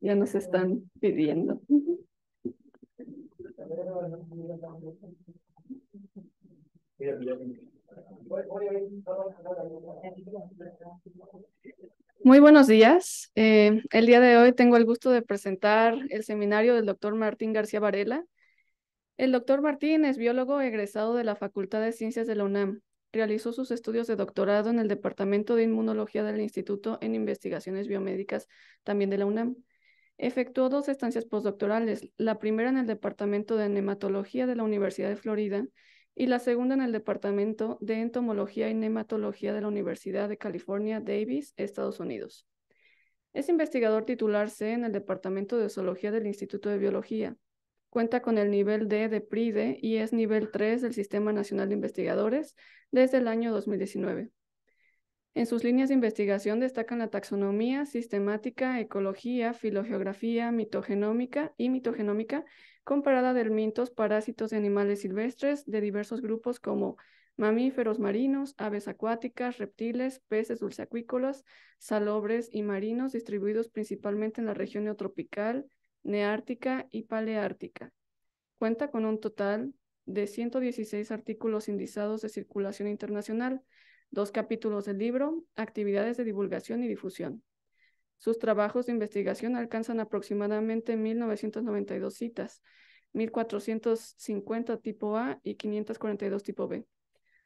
ya nos están pidiendo. Muy buenos días. Eh, el día de hoy tengo el gusto de presentar el seminario del doctor Martín García Varela. El doctor Martín es biólogo egresado de la Facultad de Ciencias de la UNAM. Realizó sus estudios de doctorado en el Departamento de Inmunología del Instituto en Investigaciones Biomédicas, también de la UNAM. Efectuó dos estancias postdoctorales, la primera en el Departamento de Nematología de la Universidad de Florida y la segunda en el Departamento de Entomología y Nematología de la Universidad de California, Davis, Estados Unidos. Es investigador titular C en el Departamento de Zoología del Instituto de Biología. Cuenta con el nivel D de PRIDE y es nivel 3 del Sistema Nacional de Investigadores desde el año 2019. En sus líneas de investigación destacan la taxonomía, sistemática, ecología, filogeografía, mitogenómica y mitogenómica, comparada de mitos parásitos de animales silvestres de diversos grupos como mamíferos marinos, aves acuáticas, reptiles, peces dulceacuícolas, salobres y marinos distribuidos principalmente en la región neotropical, neártica y paleártica. Cuenta con un total de 116 artículos indizados de circulación internacional, dos capítulos del libro, actividades de divulgación y difusión. Sus trabajos de investigación alcanzan aproximadamente 1.992 citas, 1.450 tipo A y 542 tipo B.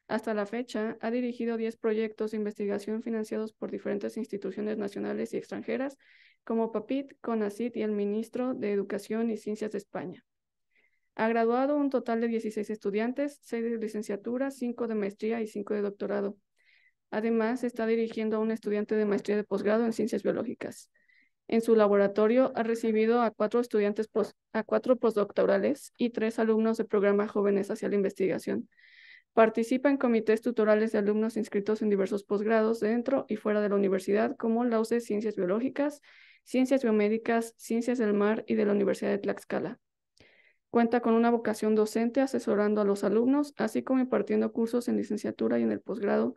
Hasta la fecha, ha dirigido 10 proyectos de investigación financiados por diferentes instituciones nacionales y extranjeras, como PAPIT, CONACIT y el Ministro de Educación y Ciencias de España. Ha graduado un total de 16 estudiantes, 6 de licenciatura, 5 de maestría y 5 de doctorado. Además, está dirigiendo a un estudiante de maestría de posgrado en ciencias biológicas. En su laboratorio ha recibido a cuatro estudiantes a cuatro postdoctorales y tres alumnos del programa Jóvenes hacia la Investigación. Participa en comités tutorales de alumnos inscritos en diversos posgrados dentro y fuera de la universidad, como la UCE Ciencias Biológicas, Ciencias Biomédicas, Ciencias del Mar y de la Universidad de Tlaxcala. Cuenta con una vocación docente asesorando a los alumnos, así como impartiendo cursos en licenciatura y en el posgrado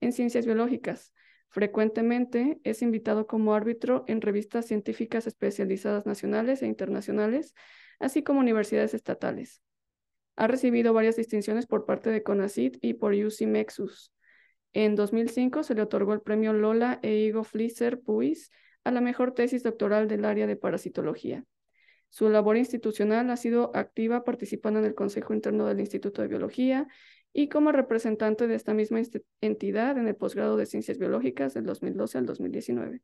en ciencias biológicas. Frecuentemente es invitado como árbitro en revistas científicas especializadas nacionales e internacionales, así como universidades estatales. Ha recibido varias distinciones por parte de CONACYT y por UCMexus. Mexus. En 2005 se le otorgó el premio Lola e Igo Flisser Puis a la mejor tesis doctoral del área de parasitología. Su labor institucional ha sido activa participando en el Consejo Interno del Instituto de Biología y como representante de esta misma entidad en el posgrado de Ciencias Biológicas del 2012 al 2019.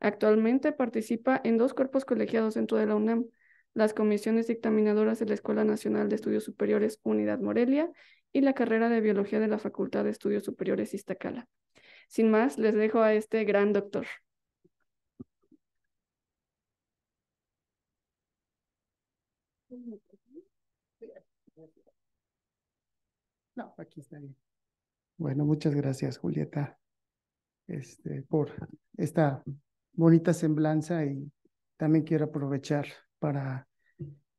Actualmente participa en dos cuerpos colegiados dentro de la UNAM, las comisiones dictaminadoras de la Escuela Nacional de Estudios Superiores Unidad Morelia y la carrera de Biología de la Facultad de Estudios Superiores Iztacala. Sin más, les dejo a este gran doctor. No, aquí está bien. Bueno, muchas gracias, Julieta, este, por esta bonita semblanza y también quiero aprovechar para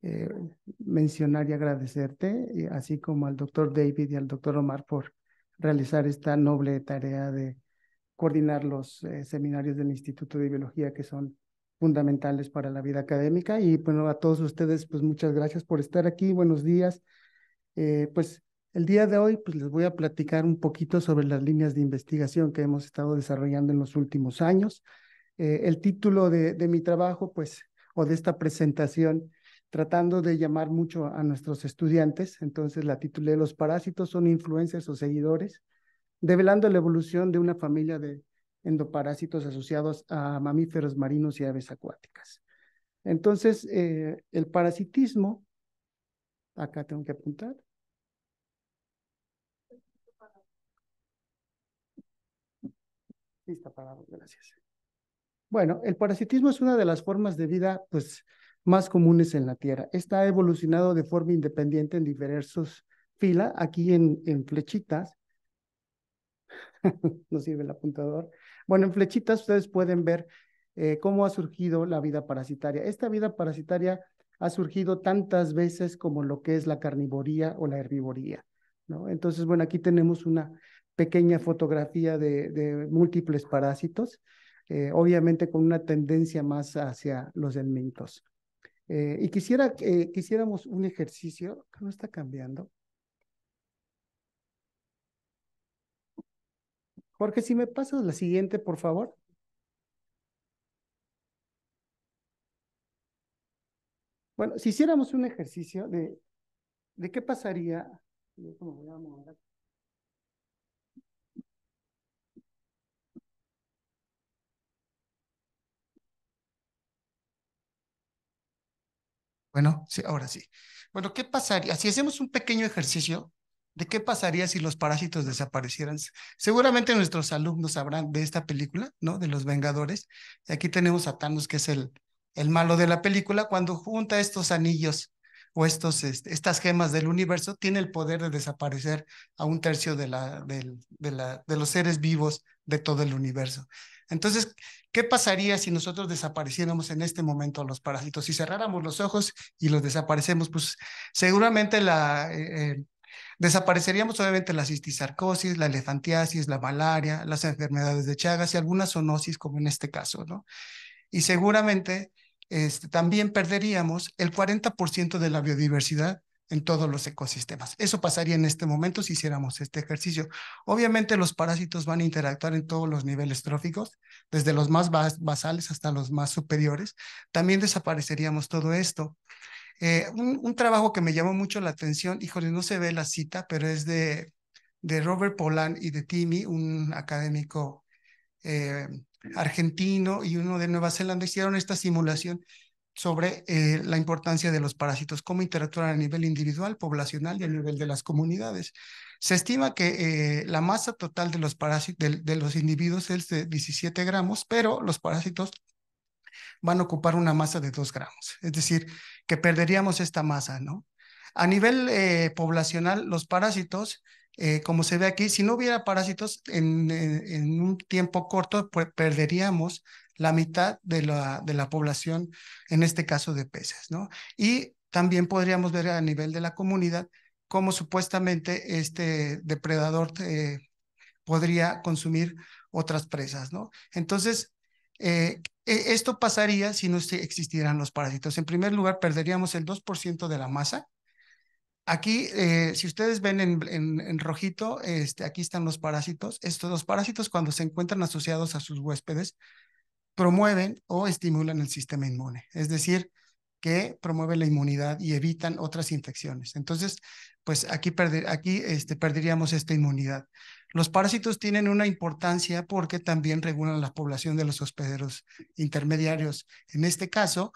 eh, mencionar y agradecerte, así como al doctor David y al doctor Omar por realizar esta noble tarea de coordinar los eh, seminarios del Instituto de Biología que son fundamentales para la vida académica. Y bueno, a todos ustedes, pues muchas gracias por estar aquí, buenos días. Eh, pues el día de hoy, pues les voy a platicar un poquito sobre las líneas de investigación que hemos estado desarrollando en los últimos años. Eh, el título de, mi trabajo, pues, o de esta presentación, tratando de llamar mucho a nuestros estudiantes, entonces la titulé Los parásitos son influencias o seguidores, develando la evolución de una familia de endoparásitos asociados a mamíferos marinos y aves acuáticas. Entonces, eh, el parasitismo, acá tengo que apuntar, Lista para, gracias. Bueno, el parasitismo es una de las formas de vida, pues, más comunes en la Tierra. Está evolucionado de forma independiente en diversos filas, aquí en, en flechitas. no sirve el apuntador. Bueno, en flechitas ustedes pueden ver eh, cómo ha surgido la vida parasitaria. Esta vida parasitaria ha surgido tantas veces como lo que es la carnivoría o la herbivoría. ¿no? Entonces, bueno, aquí tenemos una pequeña fotografía de, múltiples parásitos, eh, obviamente con una tendencia más hacia los elementos. Eh, y quisiera que quisiéramos un ejercicio que no está cambiando. Jorge, si me pasas la siguiente, por favor. Bueno, si hiciéramos un ejercicio de, de qué pasaría, voy a Bueno, sí, ahora sí. Bueno, ¿qué pasaría? Si hacemos un pequeño ejercicio de qué pasaría si los parásitos desaparecieran. Seguramente nuestros alumnos sabrán de esta película, ¿no? De los Vengadores. Y aquí tenemos a Thanos, que es el, el malo de la película, cuando junta estos anillos este, estas gemas del universo tiene el poder de desaparecer a un tercio de, los seres vivos de todo el universo. Entonces, ¿qué pasaría si nosotros desapareciéramos en este momento los parásitos? Si cerráramos los ojos y los desaparecemos, pues seguramente eh, eh, desapareceríamos obviamente la cistisarcosis, la elefantiasis, la malaria, las enfermedades de Chagas y algunas zoonosis, como en este caso, ¿no? Y seguramente este, también perderíamos el 40% de la biodiversidad en todos los ecosistemas. Eso pasaría en este momento si hiciéramos este ejercicio. Obviamente los parásitos van a interactuar en todos los niveles tróficos, desde los más basales hasta los más superiores. También desapareceríamos todo esto. Eh, un, trabajo que me llamó mucho la atención, híjole, no se ve la cita, pero es de, de Robert Polan y de Timmy, un académico eh, argentino y uno de Nueva Zelanda hicieron esta simulación sobre eh, la importancia de los parásitos, cómo interactuar a nivel individual, poblacional y a nivel de las comunidades. Se estima que eh, la masa total de los, parásitos, de, los individuos es de 17 gramos, pero los parásitos van a ocupar una masa de 2 gramos, es decir, que perderíamos esta masa, ¿no? A nivel eh, poblacional, los parásitos eh, como se ve aquí, si no hubiera parásitos, en, un tiempo corto pues, perderíamos la mitad de la, población, en este caso de peces, ¿no? Y también podríamos ver a nivel de la comunidad cómo supuestamente este depredador eh, podría consumir otras presas, ¿no? Entonces, eh, e-, esto pasaría si no existieran los parásitos. En primer lugar, perderíamos el 2% de la masa Aquí, eh, si ustedes ven en, rojito, este, aquí están los parásitos. Estos dos parásitos, cuando se encuentran asociados a sus huéspedes, promueven o estimulan el sistema inmune, es decir, que promueven la inmunidad y evitan otras infecciones. Entonces, pues aquí, este, perderíamos esta inmunidad. Los parásitos tienen una importancia porque también regulan la población de los hospederos intermediarios. En este caso,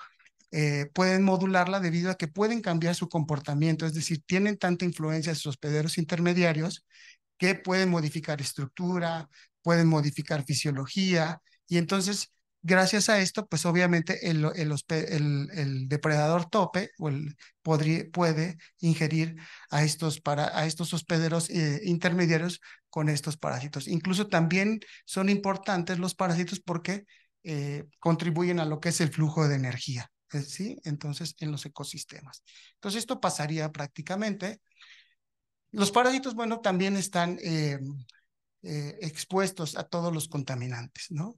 eh, pueden modularla debido a que pueden cambiar su comportamiento, es decir, tienen tanta influencia sus hospederos intermediarios que pueden modificar estructura, pueden modificar fisiología y entonces gracias a esto, pues obviamente el, depredador tope o el puede ingerir a estos, para, a estos hospederos eh, intermediarios con estos parásitos. Incluso también son importantes los parásitos porque eh, contribuyen a lo que es el flujo de energía. Eh, ¿sí? Entonces, en los ecosistemas. Entonces, esto pasaría prácticamente. Los parásitos, bueno, también están eh, eh, expuestos a todos los contaminantes, ¿no?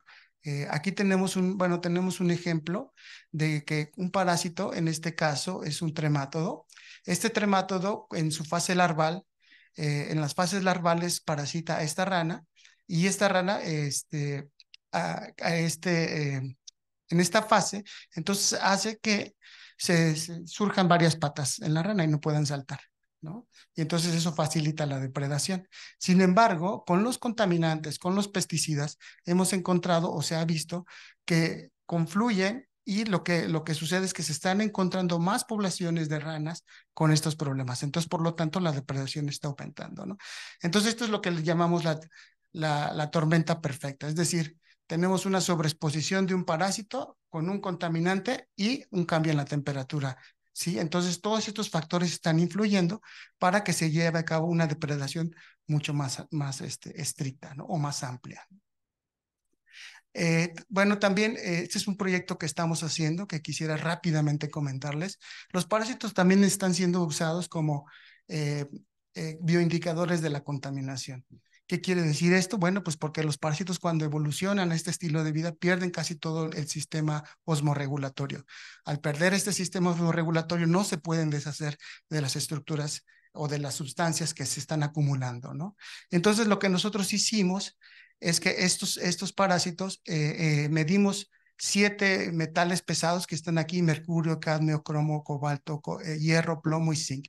aquí tenemos un, bueno, tenemos un ejemplo de que un parásito, en este caso, es un tremátodo. Este tremátodo, en su fase larval, en las fases larvales, parasita a esta rana y esta rana, este, a, a este en esta fase, entonces hace que se, surjan varias patas en la rana y no puedan saltar, ¿no? Y entonces eso facilita la depredación. Sin embargo, con los contaminantes, con los pesticidas, hemos encontrado o se ha visto que confluyen y lo que, lo que sucede es que se están encontrando más poblaciones de ranas con estos problemas. Entonces, por lo tanto, la depredación está aumentando, ¿no? Entonces, esto es lo que llamamos la, la, la tormenta perfecta, es decir, tenemos una sobreexposición de un parásito con un contaminante y un cambio en la temperatura. ¿sí? Entonces, todos estos factores están influyendo para que se lleve a cabo una depredación mucho más, más este, estricta o más amplia. Eh, bueno, también eh, este es un proyecto que estamos haciendo que quisiera rápidamente comentarles. Los parásitos también están siendo usados como eh, bioindicadores de la contaminación. ¿Qué quiere decir esto? Bueno, pues porque los parásitos cuando evolucionan a este estilo de vida pierden casi todo el sistema osmoregulatorio. Al perder este sistema osmoregulatorio no se pueden deshacer de las estructuras o de las sustancias que se están acumulando, ¿no? Entonces lo que nosotros hicimos es que estos, estos parásitos eh, eh, medimos siete metales pesados que están aquí, mercurio, cadmio, cromo, cobalto, eh, hierro, plomo y zinc.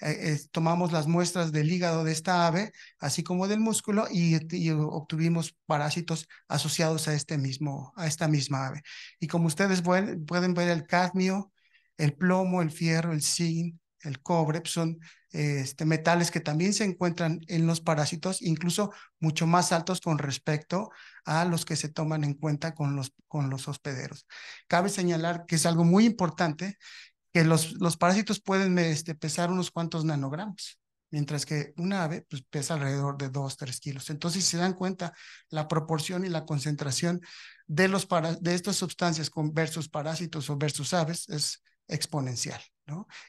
Eh, tomamos las muestras del hígado de esta ave, así como del músculo, y, obtuvimos parásitos asociados a, este mismo, a esta misma ave. Y como ustedes pueden, pueden ver, el cadmio, el plomo, el fierro, el zinc, el cobre, pues, son este, metales que también se encuentran en los parásitos, incluso mucho más altos con respecto a los que se toman en cuenta con los, con los hospederos. Cabe señalar que es algo muy importante que los, los parásitos pueden este, pesar unos cuantos nanogramos mientras que una ave pues, pesa alrededor de 2, 3 kilos. Entonces, si se dan cuenta la proporción y la concentración de, los de estas sustancias con versus parásitos o versus aves es exponencial.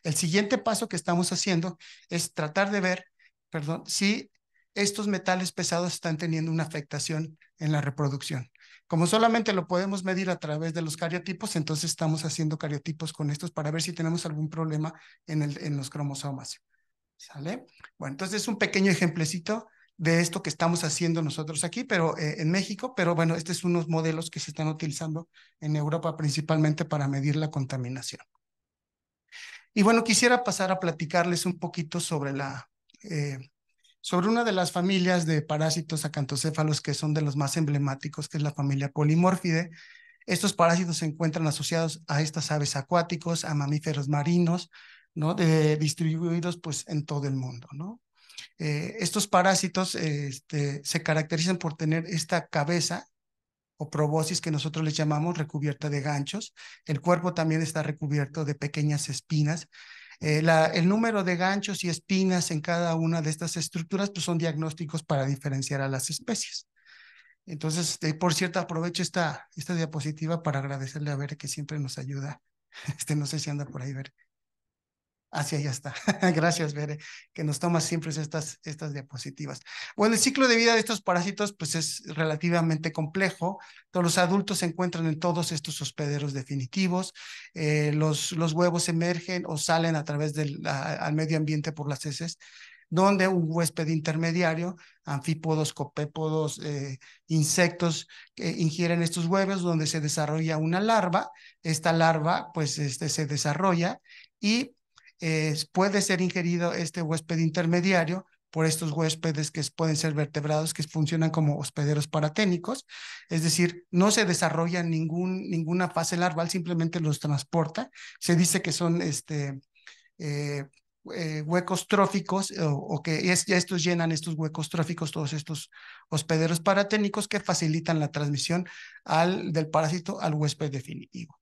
El siguiente paso que estamos haciendo es tratar de ver, perdón, si estos metales pesados están teniendo una afectación en la reproducción. Como solamente lo podemos medir a través de los cariotipos, entonces estamos haciendo cariotipos con estos para ver si tenemos algún problema en, el, en los cromosomas. ¿Sale? Bueno, entonces es un pequeño ejemplecito de esto que estamos haciendo nosotros aquí, pero eh, en México, pero bueno, estos son unos modelos que se están utilizando en Europa principalmente para medir la contaminación. Y bueno, quisiera pasar a platicarles un poquito sobre la... Eh, sobre una de las familias de parásitos acantocéfalos que son de los más emblemáticos, que es la familia polimórfide. Estos parásitos se encuentran asociados a estas aves acuáticos, a mamíferos marinos, ¿no? distribuidos pues en todo el mundo, ¿no? Eh, estos parásitos este, se caracterizan por tener esta cabeza o proboscis que nosotros les llamamos recubierta de ganchos. El cuerpo también está recubierto de pequeñas espinas. Eh, el número de ganchos y espinas en cada una de estas estructuras pues, son diagnósticos para diferenciar a las especies. Entonces, eh, por cierto, aprovecho esta, esta diapositiva para agradecerle a Ver que siempre nos ayuda. Este, no sé si anda por ahí, Ver así ya está. Gracias, Bere, que nos tomas siempre estas, estas diapositivas. Bueno, el ciclo de vida de estos parásitos pues es relativamente complejo. Todos los adultos se encuentran en todos estos hospederos definitivos. Eh, los, los huevos emergen o salen a través del al medio ambiente por las heces, donde un huésped intermediario, anfípodos, copépodos, eh, insectos, eh, ingieren estos huevos, donde se desarrolla una larva. Esta larva pues este, se desarrolla y eh, puede ser ingerido este huésped intermediario por estos huéspedes que pueden ser vertebrados, que funcionan como hospederos paraténicos, es decir, no se desarrolla ningún, ninguna fase larval, simplemente los transporta. Se dice que son este, eh, eh, huecos tróficos o, que estos llenan estos huecos tróficos, todos estos hospederos paraténicos que facilitan la transmisión del parásito al huésped definitivo.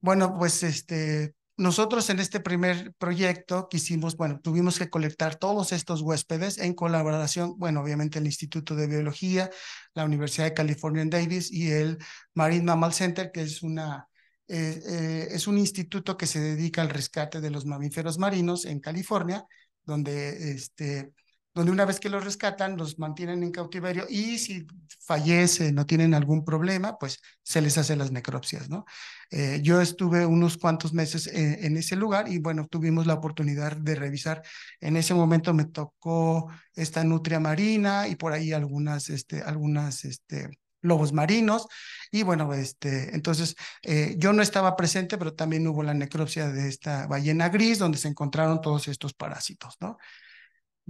Bueno, pues este, nosotros en este primer proyecto quisimos, bueno, tuvimos que colectar todos estos huéspedes en colaboración, bueno, obviamente el Instituto de Biología, la Universidad de California en Davis y el Marine Mammal Center, que es una eh, eh, es un instituto que se dedica al rescate de los mamíferos marinos en California, donde este, donde una vez que los rescatan, los mantienen en cautiverio y si fallecen no tienen algún problema, pues se les hace las necropsias, ¿no? Eh, yo estuve unos cuantos meses e, en, ese lugar y bueno, tuvimos la oportunidad de revisar. En ese momento me tocó esta nutria marina y por ahí algunas, este, algunas, este, lobos marinos y bueno este entonces eh, yo no estaba presente pero también hubo la necropsia de esta ballena gris donde se encontraron todos estos parásitos no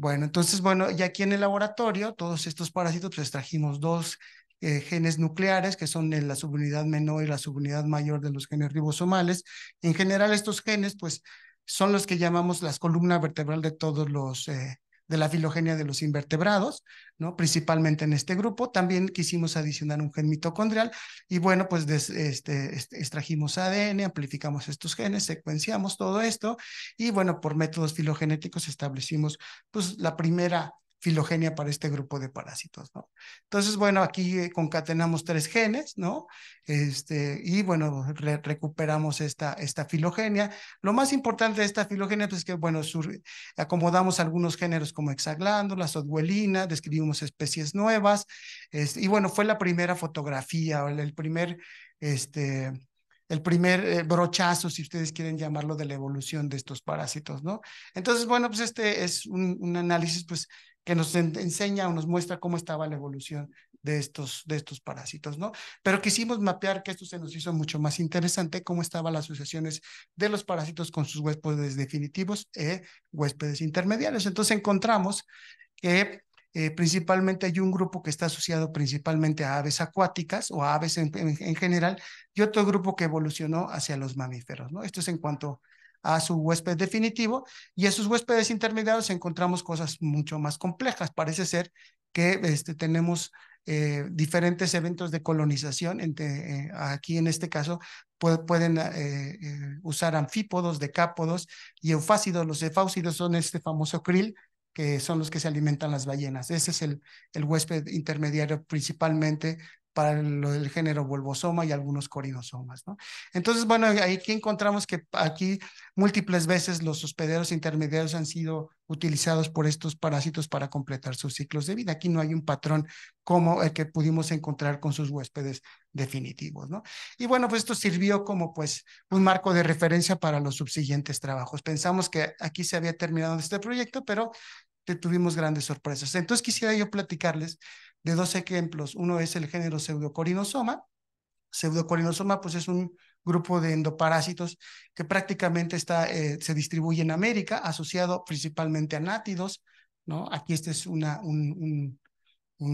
bueno, entonces, bueno, ya aquí en el laboratorio, todos estos parásitos, pues trajimos dos eh, genes nucleares, que son la subunidad menor y la subunidad mayor de los genes ribosomales. En general, estos genes, pues, son los que llamamos las columnas vertebral de todos los eh, de la filogenia de los invertebrados, ¿no? principalmente en este grupo. También quisimos adicionar un gen mitocondrial y bueno, pues este, extrajimos ADN, amplificamos estos genes, secuenciamos todo esto y bueno, por métodos filogenéticos establecimos pues la primera filogenia para este grupo de parásitos, ¿no? Entonces, bueno, aquí eh, concatenamos tres genes, ¿no? Este, y bueno, recuperamos esta, esta filogenia. Lo más importante de esta filogenia pues, es que, bueno, acomodamos algunos géneros como las soduelina, describimos especies nuevas, este, y bueno, fue la primera fotografía, el primer, este, el primer eh, brochazo, si ustedes quieren llamarlo, de la evolución de estos parásitos, ¿no? Entonces, bueno, pues este es un análisis, pues, que nos enseña o nos muestra cómo estaba la evolución de estos, de estos parásitos, ¿no? Pero quisimos mapear que esto se nos hizo mucho más interesante, cómo estaban las asociaciones de los parásitos con sus huéspedes definitivos e huéspedes intermediarios. Entonces encontramos que eh, principalmente hay un grupo que está asociado principalmente a aves acuáticas o a aves en, en, general y otro grupo que evolucionó hacia los mamíferos, ¿no? Esto es en cuanto a su huésped definitivo y esos huéspedes intermediarios encontramos cosas mucho más complejas. Parece ser que este, tenemos eh, diferentes eventos de colonización. Entre, eh, aquí en este caso pueden eh, usar anfípodos, decápodos y eufásidos. Los eufásidos son este famoso krill que son los que se alimentan las ballenas. Ese es el huésped intermediario principalmente para lo del género vulvosoma y algunos corinosomas. ¿no? Entonces, bueno, aquí encontramos que aquí múltiples veces los hospederos intermediarios han sido utilizados por estos parásitos para completar sus ciclos de vida. Aquí no hay un patrón como el que pudimos encontrar con sus huéspedes definitivos, ¿no? Y bueno, pues esto sirvió como pues un marco de referencia para los subsiguientes trabajos. Pensamos que aquí se había terminado este proyecto, pero tuvimos grandes sorpresas. Entonces quisiera yo platicarles de dos ejemplos. Uno es el género pseudocorinosoma. Pseudocorinosoma pues es un grupo de endoparásitos que prácticamente está, eh, se distribuye en América, asociado principalmente a nátidos. ¿no? Aquí este es una, un,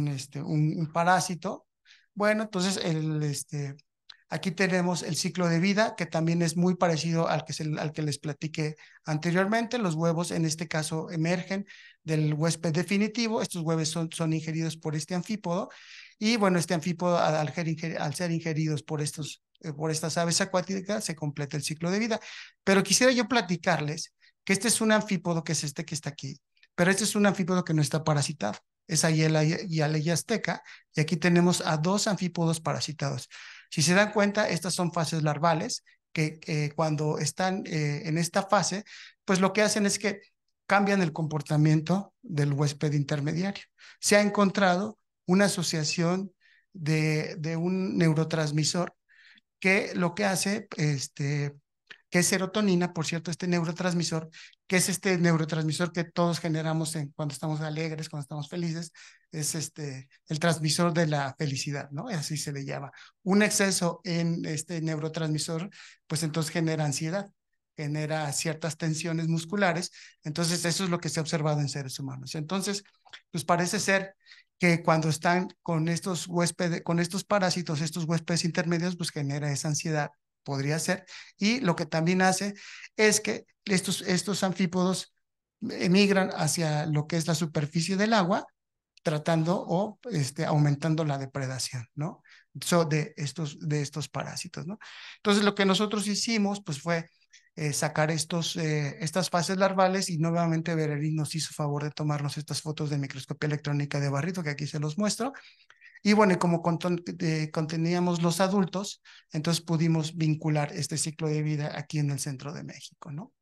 este, un parásito. Bueno, entonces el, este, Aquí tenemos el ciclo de vida, que también es muy parecido al que, les platiqué anteriormente. Los huevos, en este caso, emergen del huésped definitivo. Estos huevos son, son ingeridos por este anfípodo. Y bueno, este anfípodo, al, ser ingeridos por, estos, eh, por estas aves acuáticas, se completa el ciclo de vida. Pero quisiera yo platicarles que este es un anfípodo, que es este que está aquí. Pero este es un anfípodo que no está parasitado. Es ahí y azteca. Y aquí tenemos a dos anfípodos parasitados. Si se dan cuenta, estas son fases larvales que cuando están eh, en esta fase, pues lo que hacen es que cambian el comportamiento del huésped intermediario. Se ha encontrado una asociación de, de un neurotransmisor que lo que hace este, que es serotonina, por cierto, este neurotransmisor, que es este neurotransmisor que todos generamos cuando estamos alegres, cuando estamos felices, es este, el transmisor de la felicidad, ¿no? Así se le llama. Un exceso en este neurotransmisor, pues entonces genera ansiedad genera ciertas tensiones musculares. Entonces, eso es lo que se ha observado en seres humanos. Entonces, pues parece ser que cuando están con estos huéspedes, con estos parásitos, estos huéspedes intermedios, pues genera esa ansiedad podría ser. Y lo que también hace es que estos, estos anfípodos emigran hacia lo que es la superficie del agua, tratando o este, aumentando la depredación, ¿no? de, estos, de estos parásitos, ¿no? Entonces, lo que nosotros hicimos, pues fue eh, sacar estos, eh, estas fases larvales y nuevamente Bererín nos hizo favor de tomarnos estas fotos de microscopía electrónica de barrito, que aquí se los muestro, y bueno, como eh, conteníamos los adultos, entonces pudimos vincular este ciclo de vida aquí en el centro de México, ¿no?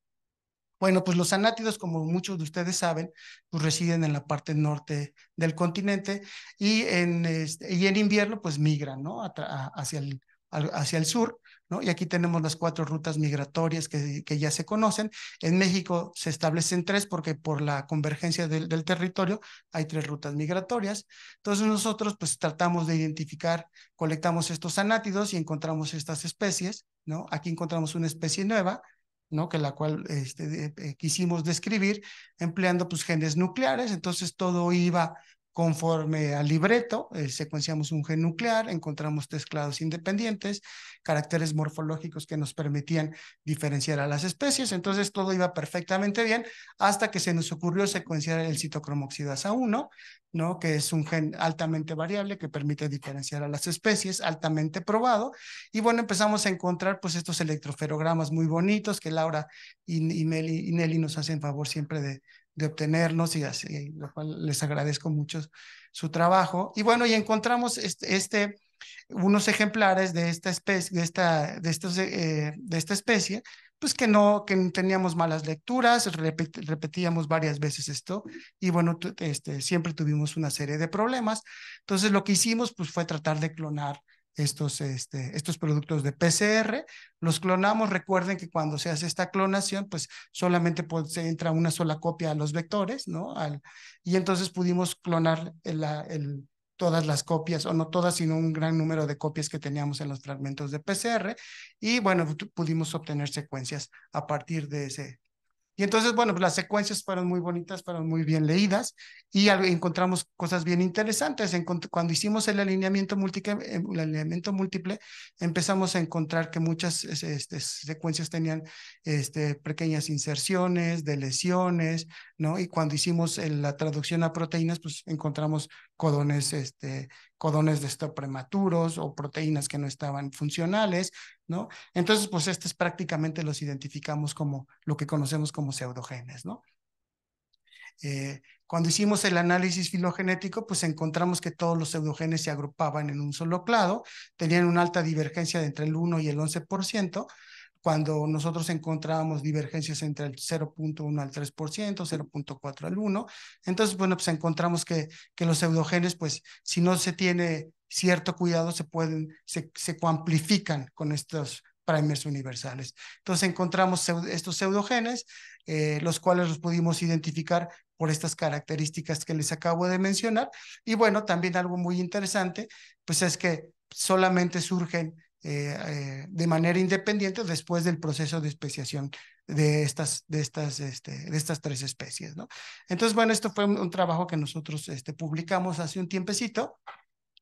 Bueno, pues los anátidos, como muchos de ustedes saben, pues residen en la parte norte del continente y en, este, y en invierno pues migran, ¿no? hacia, el, hacia el sur y aquí tenemos las cuatro rutas migratorias que, ya se conocen. En México se establecen tres porque por la convergencia del, territorio hay tres rutas migratorias. Entonces nosotros pues tratamos de identificar, colectamos estos anátidos y encontramos estas especies, ¿no? Aquí encontramos una especie nueva, ¿no? que la cual este, eh, eh, quisimos describir empleando pues, genes nucleares, entonces todo iba Conforme al libreto, eh, secuenciamos un gen nuclear, encontramos teclados independientes, caracteres morfológicos que nos permitían diferenciar a las especies. Entonces todo iba perfectamente bien hasta que se nos ocurrió secuenciar el oxidasa 1, ¿no? que es un gen altamente variable que permite diferenciar a las especies, altamente probado. Y bueno, empezamos a encontrar pues estos electroferogramas muy bonitos que Laura y, y Nelly nos hacen favor siempre de, de obtenernos y así, lo cual les agradezco mucho su trabajo. Y bueno, y encontramos este, este unos ejemplares de esta especie, de esta, eh, de, esta especie, pues que no, que teníamos malas lecturas, repetíamos varias veces esto y bueno, este, siempre tuvimos una serie de problemas. Entonces lo que hicimos pues fue tratar de clonar estos, este, estos productos de PCR, los clonamos, recuerden que cuando se hace esta clonación, pues solamente se entra una sola copia a los vectores, ¿no? Al, y entonces pudimos clonar el, todas las copias, o no todas, sino un gran número de copias que teníamos en los fragmentos de PCR, y bueno, pudimos obtener secuencias a partir de ese, y entonces, bueno, pues las secuencias fueron muy bonitas, fueron muy bien leídas y encontramos cosas bien interesantes. Cuando hicimos el alineamiento múltiple, em, múltiple empezamos a encontrar que muchas este, secuencias tenían este, pequeñas inserciones, lesiones, ¿no? Y cuando hicimos la traducción a proteínas, pues encontramos codones, este, codones de stop prematuros o proteínas que no estaban funcionales, ¿no? Entonces, pues estos prácticamente los identificamos como lo que conocemos como pseudogenes, ¿no? Eh, cuando hicimos el análisis filogenético, pues encontramos que todos los pseudogenes se agrupaban en un solo clado, tenían una alta divergencia entre el 1 y el 11%, cuando nosotros encontrábamos divergencias entre el 0.1 al 3%, 0.4 al 1. Entonces, bueno, pues encontramos que, que los pseudogenes, pues si no se tiene cierto cuidado, se pueden, se, se con estos primers universales. Entonces encontramos estos pseudogenes, eh, los cuales los pudimos identificar por estas características que les acabo de mencionar. Y bueno, también algo muy interesante, pues es que solamente surgen eh, eh, de manera independiente después del proceso de especiación de estas, de estas, este, de estas tres especies. ¿no? Entonces, bueno, esto fue un, trabajo que nosotros este, publicamos hace un tiempecito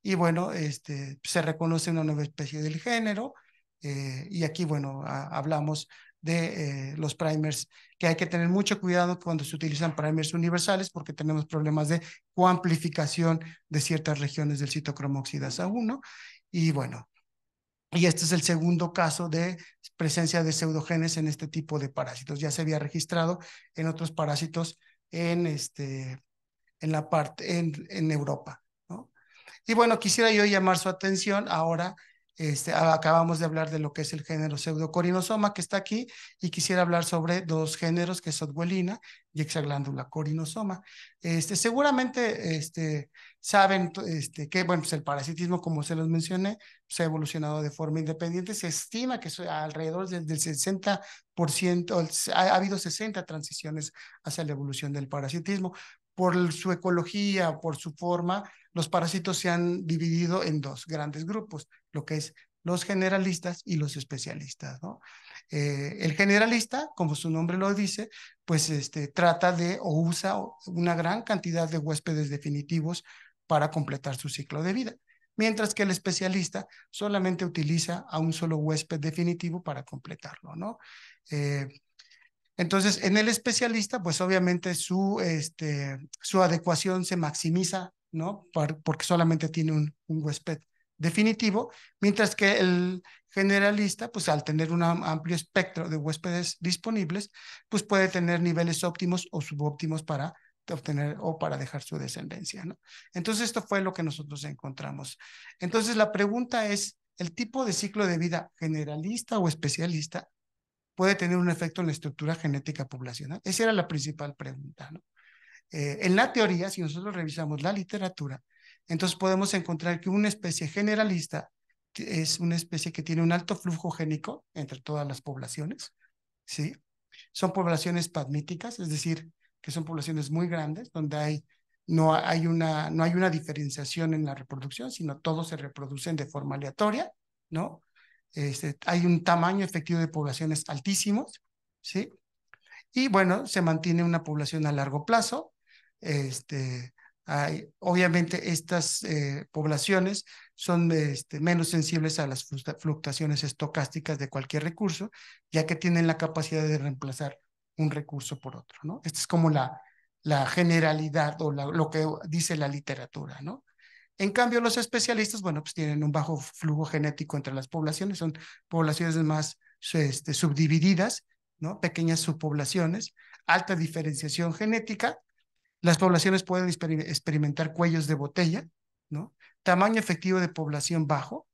y bueno, este, se reconoce una nueva especie del género eh, y aquí, bueno, hablamos de los primers, que hay que tener mucho cuidado cuando se utilizan primers universales porque tenemos problemas de cuamplificación de ciertas regiones del citocromo oxidasa 1 y bueno, y este es el segundo caso de presencia de pseudogenes en este tipo de parásitos. Ya se había registrado en otros parásitos en, este, en la parte, en, Europa. Y bueno, quisiera yo llamar su atención ahora este, acabamos de hablar de lo que es el género pseudocorinosoma que está aquí y quisiera hablar sobre dos géneros que es sodbuelina y hexaglándula corinosoma. Este, seguramente este, saben este, que bueno, pues el parasitismo, como se los mencioné, se pues, ha evolucionado de forma independiente. Se estima que alrededor del, 60%, ha habido 60 transiciones hacia la evolución del parasitismo por su ecología, por su forma, los parásitos se han dividido en dos grandes grupos, lo que es los generalistas y los especialistas. ¿no? Eh, el generalista, como su nombre lo dice, pues este, trata de o usa una gran cantidad de huéspedes definitivos para completar su ciclo de vida, mientras que el especialista solamente utiliza a un solo huésped definitivo para completarlo. ¿no? Eh, entonces, en el especialista, pues obviamente su, este, su adecuación se maximiza, ¿no? porque solamente tiene un, un huésped definitivo, mientras que el generalista, pues al tener un amplio espectro de huéspedes disponibles, pues puede tener niveles óptimos o subóptimos para obtener o para dejar su descendencia. ¿no? Entonces, esto fue lo que nosotros encontramos. Entonces, la pregunta es, ¿el tipo de ciclo de vida generalista o especialista puede tener un efecto en la estructura genética poblacional? Esa era la principal pregunta. ¿no? Eh, en la teoría, si nosotros revisamos la literatura, entonces podemos encontrar que una especie generalista es una especie que tiene un alto flujo génico entre todas las poblaciones, ¿sí? Son poblaciones padmíticas, es decir, que son poblaciones muy grandes donde hay no hay una no hay una diferenciación en la reproducción, sino todos se reproducen de forma aleatoria, ¿no? Este, hay un tamaño efectivo de poblaciones altísimos, ¿sí? Y bueno, se mantiene una población a largo plazo. Este, hay, obviamente estas eh, poblaciones son este, menos sensibles a las fluctuaciones estocásticas de cualquier recurso, ya que tienen la capacidad de reemplazar un recurso por otro, ¿no? Esta es como la, la generalidad o lo que dice la literatura, ¿no? En cambio, los especialistas, bueno, pues tienen un bajo flujo genético entre las poblaciones, son poblaciones más este, subdivididas, ¿no? Pequeñas subpoblaciones, alta diferenciación genética. Las poblaciones pueden experimentar cuellos de botella, ¿no? Tamaño efectivo de población bajo,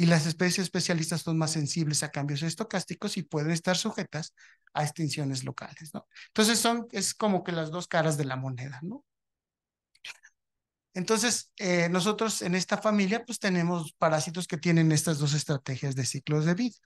y las especies especialistas son más sensibles a cambios estocásticos y pueden estar sujetas a extinciones locales, ¿no? Entonces son, es como que las dos caras de la moneda, ¿no? Entonces, eh, nosotros en esta familia, pues tenemos parásitos que tienen estas dos estrategias de ciclos de vida.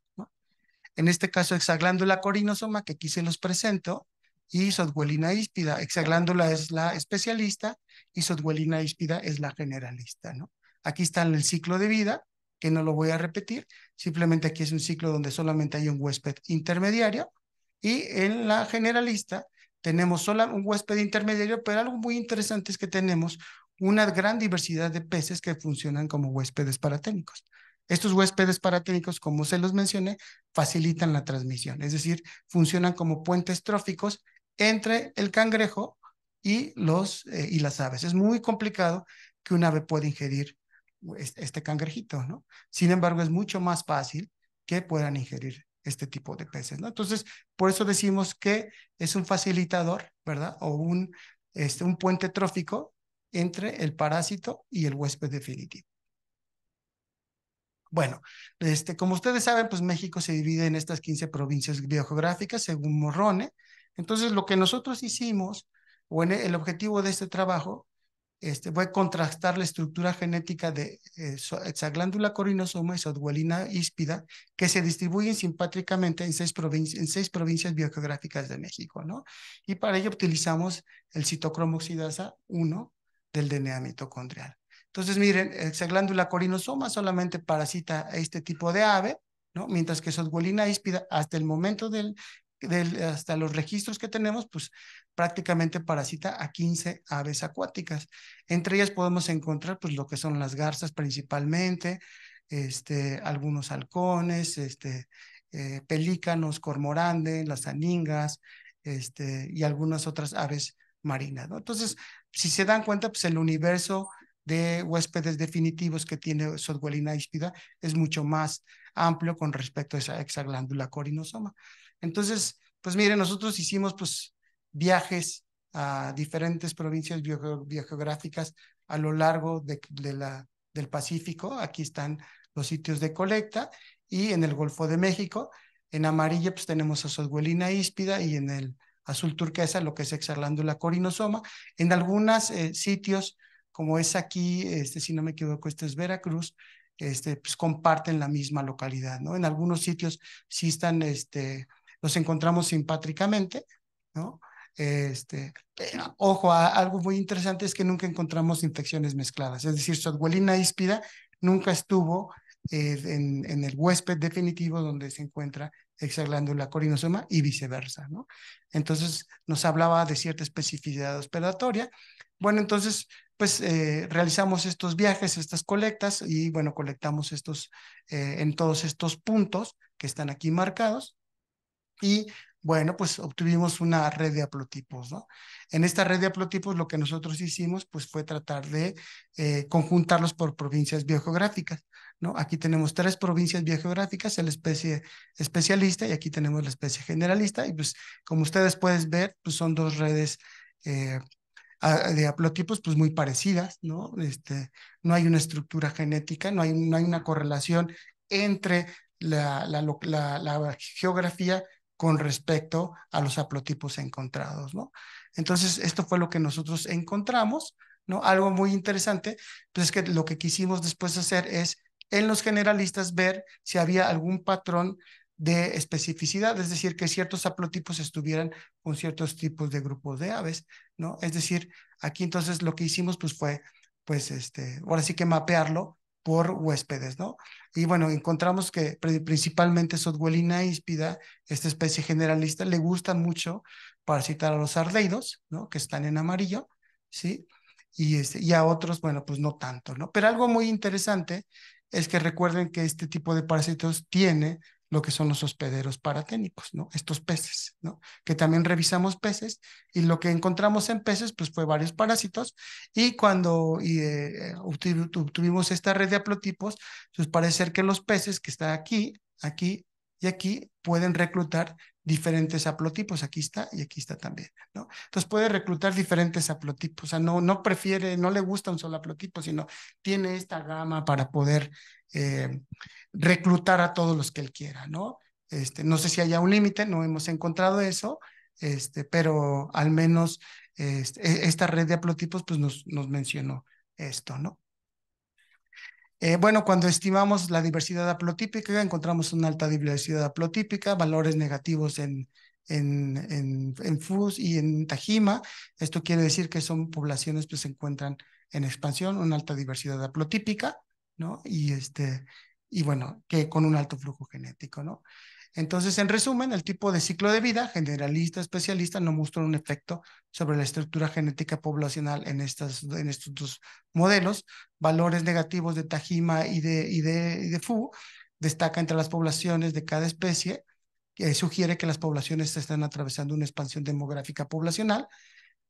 En este caso, hexaglándula corinosoma, que aquí se los presento, y sodhuelina híspida. Hexaglándula es la especialista y sodhuelina híspida es la generalista. ¿no? Aquí está el ciclo de vida, que no lo voy a repetir, simplemente aquí es un ciclo donde solamente hay un huésped intermediario, y en la generalista tenemos solo un huésped intermediario, pero algo muy interesante es que tenemos una gran diversidad de peces que funcionan como huéspedes paraténicos. Estos huéspedes paraténicos, como se los mencioné, facilitan la transmisión, es decir, funcionan como puentes tróficos entre el cangrejo y, los, eh, y las aves. Es muy complicado que un ave pueda ingerir este cangrejito, ¿no? Sin embargo, es mucho más fácil que puedan ingerir este tipo de peces, ¿no? Entonces, por eso decimos que es un facilitador, ¿verdad? O un, este, un puente trófico entre el parásito y el huésped definitivo. Bueno, este, como ustedes saben, pues México se divide en estas 15 provincias biogeográficas según Morrone. Entonces, lo que nosotros hicimos, o el objetivo de este trabajo, este, fue contrastar la estructura genética de eh, hexaglándula corinosoma y sodualina híspida, que se distribuyen simpátricamente en seis, en seis provincias biogeográficas de México, ¿no? Y para ello utilizamos el citocromoxidasa 1 del DNA mitocondrial. Entonces, miren, esa glándula corinosoma solamente parasita a este tipo de ave, ¿no? Mientras que sotgolina híspida, hasta el momento del, del, hasta los registros que tenemos, pues prácticamente parasita a 15 aves acuáticas. Entre ellas podemos encontrar, pues, lo que son las garzas principalmente, este, algunos halcones, este, eh, pelícanos, cormorande, las aningas, este, y algunas otras aves marinas, ¿no? Entonces, si se dan cuenta, pues el universo de huéspedes definitivos que tiene Sotwellina híspida es mucho más amplio con respecto a esa hexaglándula corinosoma. Entonces, pues mire, nosotros hicimos pues viajes a diferentes provincias biogeográficas a lo largo de, la, del Pacífico. Aquí están los sitios de colecta y en el Golfo de México. En amarillo pues tenemos a Sotwellina híspida y en el azul turquesa, lo que es la corinosoma. En algunos eh, sitios, como es aquí, este, si no me equivoco, este es Veracruz, este, pues comparten la misma localidad, ¿no? En algunos sitios sí están, este, los encontramos simpátricamente, ¿no? Este, ojo, algo muy interesante es que nunca encontramos infecciones mezcladas, es decir, adhuelina híspida nunca estuvo eh, en, en, el huésped definitivo donde se encuentra exaglándula, corinosoma y viceversa, ¿no? Entonces nos hablaba de cierta especificidad hospedatoria. Bueno, entonces, pues eh, realizamos estos viajes, estas colectas y bueno, colectamos estos eh, en todos estos puntos que están aquí marcados y bueno, pues obtuvimos una red de haplotipos, ¿no? En esta red de haplotipos lo que nosotros hicimos pues fue tratar de eh, conjuntarlos por provincias biogeográficas. ¿no? Aquí tenemos tres provincias biogeográficas, la especie especialista y aquí tenemos la especie generalista. Y pues como ustedes pueden ver, pues son dos redes eh, de aplotipos pues muy parecidas, ¿no? Este, no hay una estructura genética, no hay, no hay una correlación entre la, geografía con respecto a los aplotipos encontrados, ¿no? Entonces, esto fue lo que nosotros encontramos, ¿no? Algo muy interesante, pues es que lo que quisimos después hacer es en los generalistas ver si había algún patrón de especificidad, es decir, que ciertos haplotipos estuvieran con ciertos tipos de grupos de aves, ¿no? Es decir, aquí entonces lo que hicimos pues fue, pues este, ahora sí que mapearlo por huéspedes, ¿no? Y bueno, encontramos que principalmente Sotguelina híspida, esta especie generalista, le gusta mucho para citar a los arleidos, ¿no? Que están en amarillo, ¿sí? Y, este, y a otros, bueno, pues no tanto, ¿no? Pero algo muy interesante es que recuerden que este tipo de parásitos tiene lo que son los hospederos paraténicos, ¿no? Estos peces, ¿no? Que también revisamos peces y lo que encontramos en peces, pues fue varios parásitos y cuando eh, eh, obtuvimos esta red de aplotipos, pues parece ser que los peces que están aquí, aquí y aquí pueden reclutar diferentes haplotipos, aquí está y aquí está también, ¿no? Entonces puede reclutar diferentes haplotipos, o sea, no, no prefiere, no le gusta un solo haplotipo, sino tiene esta gama para poder eh, reclutar a todos los que él quiera, ¿no? Este, no sé si haya un límite, no hemos encontrado eso, este, pero al menos este, e, esta red de haplotipos pues nos, nos mencionó esto, ¿no? Eh, bueno, cuando estimamos la diversidad aplotípica encontramos una alta diversidad aplotípica, valores negativos en, FUS y en Tajima. Esto quiere decir que son poblaciones que se encuentran en expansión, una alta diversidad aplotípica, ¿no? Y, este, y bueno, que con un alto flujo genético, ¿no? Entonces, en resumen, el tipo de ciclo de vida, generalista, especialista, no muestra un efecto sobre la estructura genética poblacional en, estas, en estos dos modelos. Valores negativos de Tajima y de, Fu destaca entre las poblaciones de cada especie, que sugiere que las poblaciones están atravesando una expansión demográfica poblacional.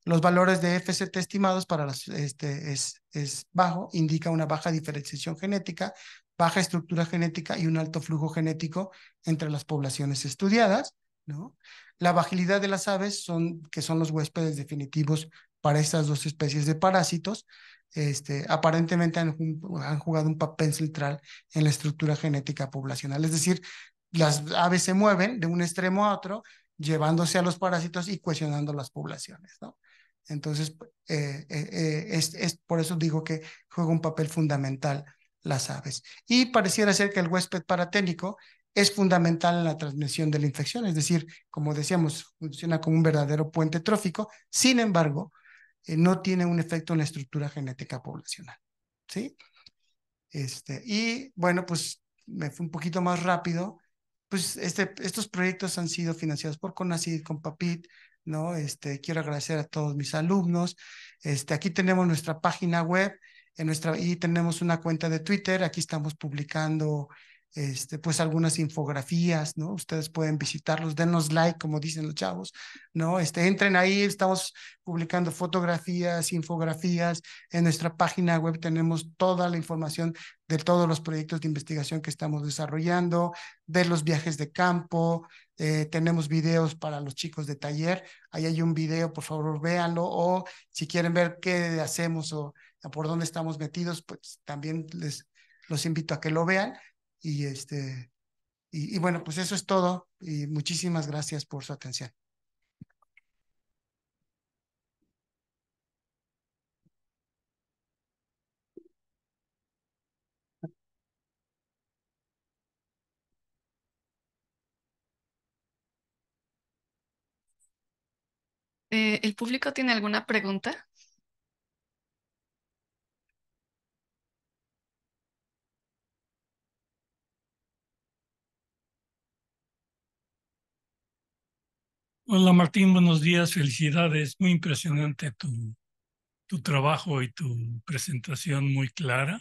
Los valores de FCT estimados para este, es, es bajo, indica una baja diferenciación genética baja estructura genética y un alto flujo genético entre las poblaciones estudiadas. ¿no? La vagilidad de las aves, son, que son los huéspedes definitivos para estas dos especies de parásitos, este, aparentemente han, jugado un papel central en la estructura genética poblacional. Es decir, las aves se mueven de un extremo a otro, llevándose a los parásitos y cuestionando las poblaciones. ¿no? Entonces, eh, eh, eh, es, por eso digo que juega un papel fundamental las aves. Y pareciera ser que el huésped paraténico es fundamental en la transmisión de la infección, es decir, como decíamos, funciona como un verdadero puente trófico, sin embargo, eh, no tiene un efecto en la estructura genética poblacional. ¿Sí? Este, y bueno, pues me fue un poquito más rápido. Pues este, estos proyectos han sido financiados por CONACYT, con PAPIT, ¿no? Este, quiero agradecer a todos mis alumnos. Este, aquí tenemos nuestra página web en nuestra, y tenemos una cuenta de Twitter, aquí estamos publicando este, pues algunas infografías, ¿no? Ustedes pueden visitarlos, denos like, como dicen los chavos, ¿no? Este, entren ahí, estamos publicando fotografías, infografías. En nuestra página web tenemos toda la información de todos los proyectos de investigación que estamos desarrollando, de los viajes de campo, eh, tenemos videos para los chicos de taller. Ahí hay un video, por favor, véanlo, o si quieren ver qué hacemos o por dónde estamos metidos, pues también les los invito a que lo vean y este y, bueno, pues eso es todo y muchísimas gracias por su atención. Eh, ¿El público tiene alguna pregunta? Hola pues, Martín, buenos días, felicidades. Muy impresionante tu, tu trabajo y tu presentación muy clara.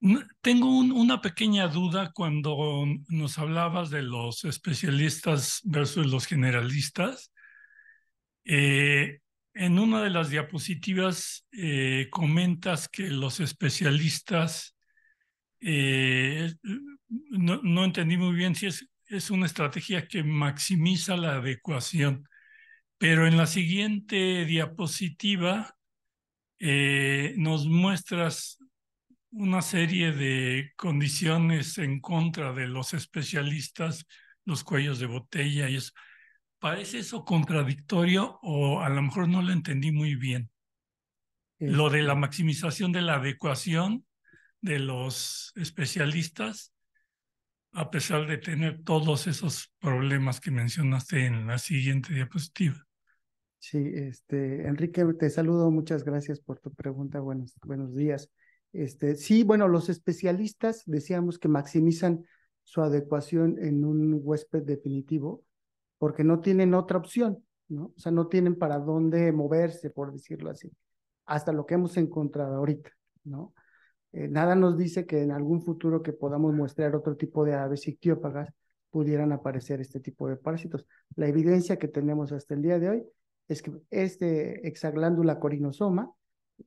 Mm, tengo una pequeña duda cuando nos hablabas de los especialistas versus los generalistas. Eh, en una de las diapositivas eh, comentas que los especialistas, eh, no, entendí muy bien si es es una estrategia que maximiza la adecuación. Pero en la siguiente diapositiva eh, nos muestras una serie de condiciones en contra de los especialistas, los cuellos de botella y eso. ¿Parece eso contradictorio o a lo mejor no lo entendí muy bien? Lo de la este. maximización de la adecuación de los especialistas a pesar de tener todos esos problemas que mencionaste en la siguiente diapositiva. Sí, este, Enrique, te saludo, muchas gracias por tu pregunta, buenos, buenos días. Este, sí, bueno, los especialistas decíamos que maximizan su adecuación en un huésped definitivo porque no tienen otra opción, ¿no? O sea, no tienen para dónde moverse, por decirlo así, hasta lo que hemos encontrado ahorita, ¿no? Eh, nada nos dice que en algún futuro que podamos mostrar otro tipo de aves ictiópagas pudieran aparecer este tipo de parásitos. La evidencia que tenemos hasta el día de hoy es que este hexaglándula corinosoma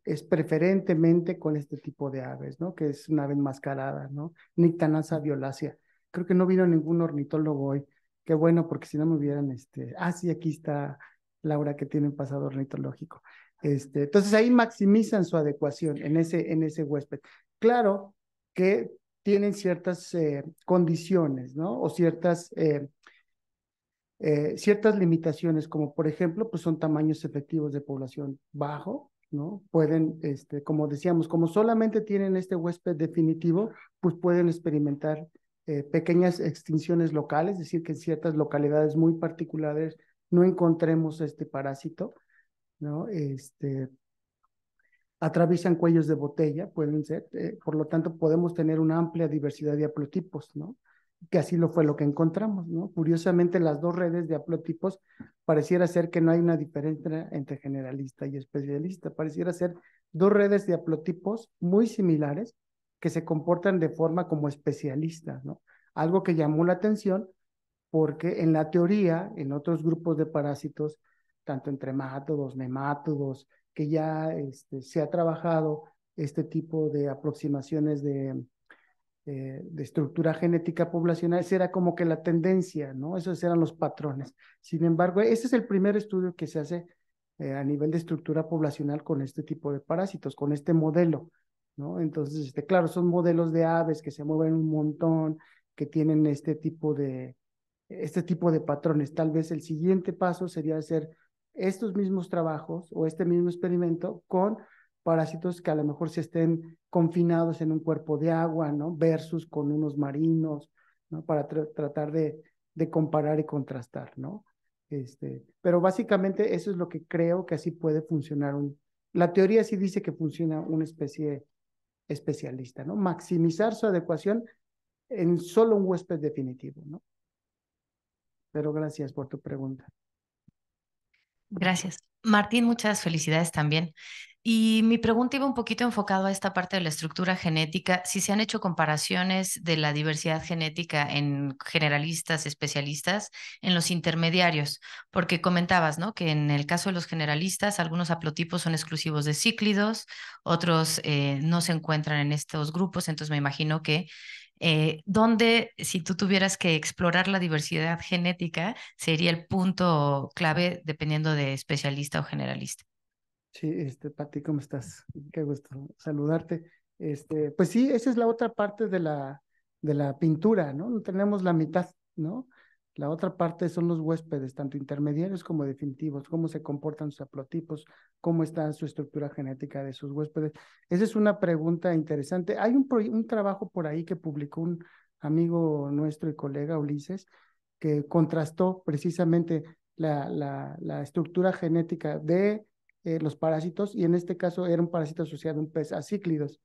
es preferentemente con este tipo de aves, ¿no? Que es una ave enmascarada, ¿no? Nictanasa violacea. Creo que no vino ningún ornitólogo hoy. Qué bueno, porque si no me hubieran, este, ah, sí, aquí está Laura que tiene un pasado ornitológico. Este, entonces ahí maximizan su adecuación en ese, en ese huésped. Claro que tienen ciertas eh, condiciones, ¿no? O ciertas, eh, eh, ciertas limitaciones, como por ejemplo, pues son tamaños efectivos de población bajo, ¿no? Pueden, este, como decíamos, como solamente tienen este huésped definitivo, pues pueden experimentar pequeñas extinciones locales, es decir, que en ciertas localidades muy particulares no encontremos este parásito este, atraviesan cuellos de botella, pueden ser, eh, por lo tanto podemos tener una amplia diversidad de haplotipos, ¿no? Que así lo fue lo que encontramos, ¿no? Curiosamente, las dos redes de haplotipos pareciera ser que no hay una diferencia entre generalista y especialista, pareciera ser dos redes de haplotipos muy similares que se comportan de forma como especialistas, ¿no? Algo que llamó la atención porque en la teoría, en otros grupos de parásitos, tanto entre mátodos, nemátodos, que ya este, se ha trabajado este tipo de aproximaciones de, eh, de, estructura genética poblacional, esa era como que la tendencia, ¿no? Esos eran los patrones. Sin embargo, ese es el primer estudio que se hace eh, a nivel de estructura poblacional con este tipo de parásitos, con este modelo, ¿no? Entonces, este, claro, son modelos de aves que se mueven un montón, que tienen este tipo de, este tipo de patrones. Tal vez el siguiente paso sería hacer estos mismos trabajos o este mismo experimento con parásitos que a lo mejor se estén confinados en un cuerpo de agua, ¿no? Versus con unos marinos, ¿no? Para tratar de, de, comparar y contrastar, ¿no? Este, pero básicamente eso es lo que creo que así puede funcionar un... La teoría sí dice que funciona una especie especialista, ¿no? Maximizar su adecuación en solo un huésped definitivo, ¿no? Pero gracias por tu pregunta. Gracias. Martín, muchas felicidades también. Y mi pregunta iba un poquito enfocado a esta parte de la estructura genética. Si se han hecho comparaciones de la diversidad genética en generalistas, especialistas, en los intermediarios, porque comentabas, ¿no? Que en el caso de los generalistas, algunos haplotipos son exclusivos de cíclidos, otros eh, no se encuentran en estos grupos, entonces me imagino que eh, donde si tú tuvieras que explorar la diversidad genética, sería el punto clave dependiendo de especialista o generalista. Sí, este, Pati, ¿cómo estás? Qué gusto saludarte. Este, pues sí, esa es la otra parte de la, de la pintura, ¿no? Tenemos la mitad, ¿no? La otra parte son los huéspedes, tanto intermediarios como definitivos, cómo se comportan sus haplotipos, cómo está su estructura genética de sus huéspedes. Esa es una pregunta interesante. Hay un, trabajo por ahí que publicó un amigo nuestro y colega Ulises, que contrastó precisamente la, estructura genética de eh, los parásitos, y en este caso era un parásito asociado a un pez, a cíclidos,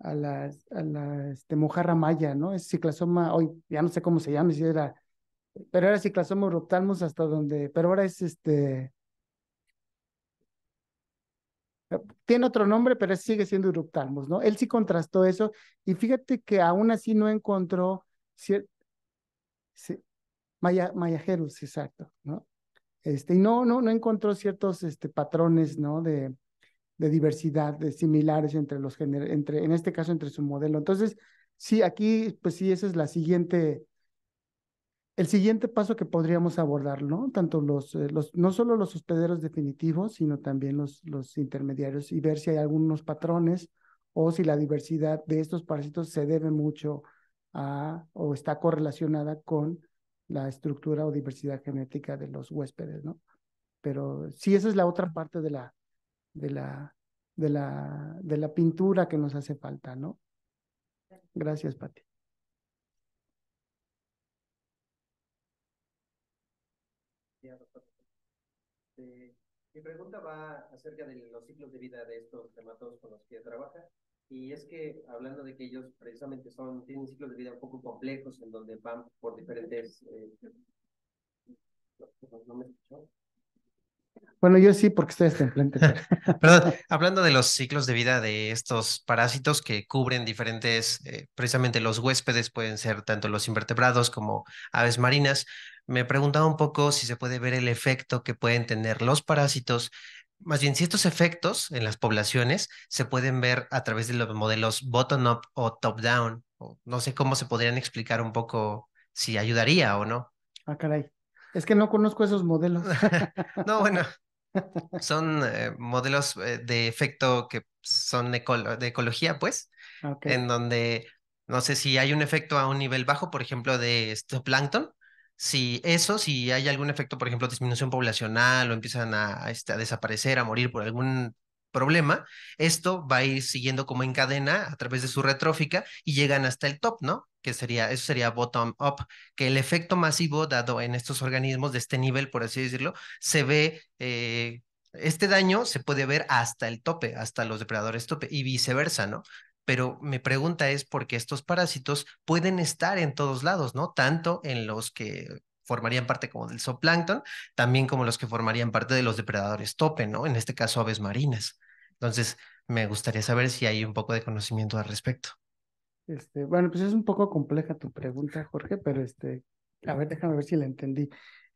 a la, a la este, mojarra maya, ¿no? Es ciclasoma, hoy ya no sé cómo se llama, si era, pero era ciclasoma eruptalmos hasta donde, pero ahora es este, eh, tiene otro nombre, pero sigue siendo eruptalmos, ¿no? Él sí contrastó eso y fíjate que aún así no encontró cierto Maya, Mayajerus, exacto, ¿no? Este, y no, no, no encontró ciertos este, patrones, ¿no? De, de diversidad, de similares entre los géneros, entre, en este caso entre su modelo. Entonces, sí, aquí, pues sí, ese es la siguiente, el siguiente paso que podríamos abordar, ¿no? Tanto los, eh, los no solo los hospederos definitivos, sino también los, los intermediarios y ver si hay algunos patrones o si la diversidad de estos parásitos se debe mucho a o está correlacionada con la estructura o diversidad genética de los huéspedes, ¿no? Pero sí, esa es la otra parte de la, de la, de la, de la pintura que nos hace falta, ¿no? Gracias, Pati. Mi pregunta va acerca de los ciclos de vida de estos nematodos con los que trabaja. Y es que hablando de que ellos precisamente son, tienen ciclos de vida un poco complejos en donde van por diferentes... Eh, no me escuchó. Bueno, yo sí, porque estoy Perdón, hablando de los ciclos de vida de estos parásitos que cubren diferentes, eh, precisamente los huéspedes pueden ser tanto los invertebrados como aves marinas, me preguntaba un poco si se puede ver el efecto que pueden tener los parásitos, más bien si estos efectos en las poblaciones se pueden ver a través de los modelos bottom-up o top-down, no sé cómo se podrían explicar un poco si ayudaría o no. Ah, caray. Es que no conozco esos modelos. no, bueno, son eh, modelos eh, de efecto que son de, ecología, pues, en donde no sé si hay un efecto a un nivel bajo, por ejemplo, de este plancton. Si eso, si hay algún efecto, por ejemplo, disminución poblacional o empiezan a este, desaparecer, a morir por algún problema, esto va a ir siguiendo como en cadena a través de su retrófica y llegan hasta el top, ¿no? Que sería, eso sería bottom up, que el efecto masivo dado en estos organismos de este nivel, por así decirlo, se ve, eh, este daño se puede ver hasta el tope, hasta los depredadores tope y viceversa, ¿no? pero mi pregunta es porque estos parásitos pueden estar en todos lados, ¿no? Tanto en los que formarían parte como del zooplancton, también como los que formarían parte de los depredadores tope, ¿no? En este caso aves marinas. Entonces, me gustaría saber si hay un poco de conocimiento al respecto. Este, bueno, pues es un poco compleja tu pregunta, Jorge, pero este, a ver, déjame ver si la entendí.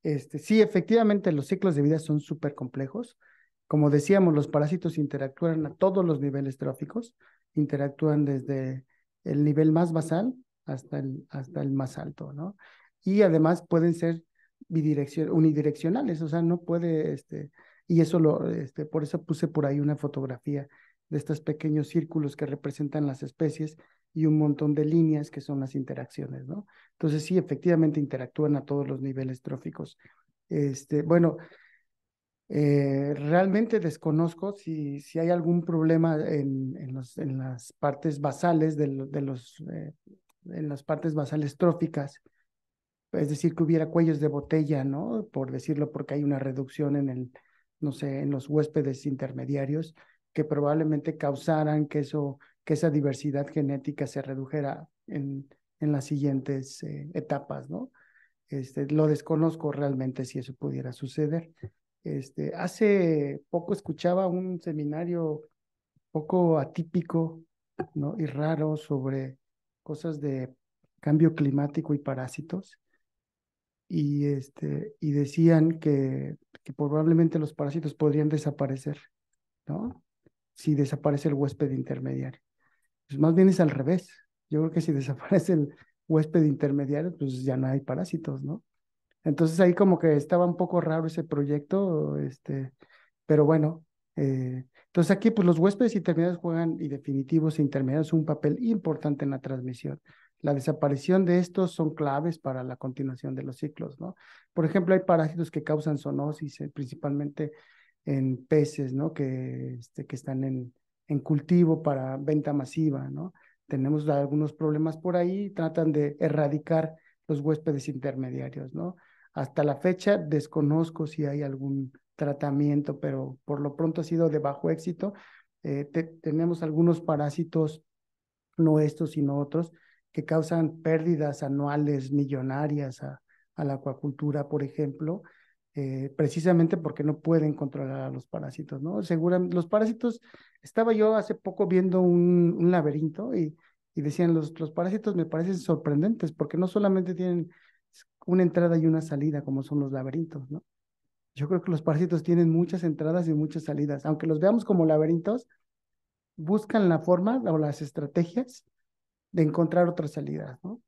Este, sí, efectivamente, los ciclos de vida son súper complejos. Como decíamos, los parásitos interactúan a todos los niveles tróficos, interactúan desde el nivel más basal hasta el, hasta el más alto, ¿no? Y además pueden ser unidireccionales, o sea, no puede este, y eso lo, este, por eso puse por ahí una fotografía de estos pequeños círculos que representan las especies y un montón de líneas que son las interacciones, ¿no? Entonces sí, efectivamente interactúan a todos los niveles tróficos. Este, bueno, eh, realmente desconozco si, si hay algún problema en, en, los, en las partes basales de, los, eh, en las partes basales tróficas, es decir, que hubiera cuellos de botella, ¿no? Por decirlo, porque hay una reducción en el, no sé, en los huéspedes intermediarios que probablemente causaran que, eso, que esa diversidad genética se redujera en, en las siguientes eh, etapas, ¿no? Este, lo desconozco realmente si eso pudiera suceder. Este, hace poco escuchaba un seminario poco atípico ¿no? y raro sobre cosas de cambio climático y parásitos y, este, y decían que, que probablemente los parásitos podrían desaparecer, ¿no? Si desaparece el huésped intermediario. Pues más bien es al revés. Yo creo que si desaparece el huésped intermediario, pues ya no hay parásitos, ¿no? Entonces ahí como que estaba un poco raro ese proyecto, este, pero bueno. Eh, entonces aquí pues los huéspedes intermediarios juegan y definitivos e intermediarios un papel importante en la transmisión. La desaparición de estos son claves para la continuación de los ciclos, ¿no? Por ejemplo, hay parásitos que causan zoonosis, eh, principalmente en peces, ¿no? Que, este, que están en, en cultivo para venta masiva, ¿no? Tenemos algunos problemas por ahí, tratan de erradicar los huéspedes intermediarios, ¿no? Hasta la fecha desconozco si hay algún tratamiento, pero por lo pronto ha sido de bajo éxito. Eh, tenemos algunos parásitos, no estos, sino otros, que causan pérdidas anuales millonarias a, la acuacultura, por ejemplo, eh, precisamente porque no pueden controlar a los parásitos, ¿no? Seguramente, los parásitos, estaba yo hace poco viendo un, laberinto y, y decían, los, los parásitos me parecen sorprendentes porque no solamente tienen una entrada y una salida como son los laberintos, ¿no? Yo creo que los parásitos tienen muchas entradas y muchas salidas, aunque los veamos como laberintos, buscan la forma o las estrategias de encontrar otra salida. ¿no?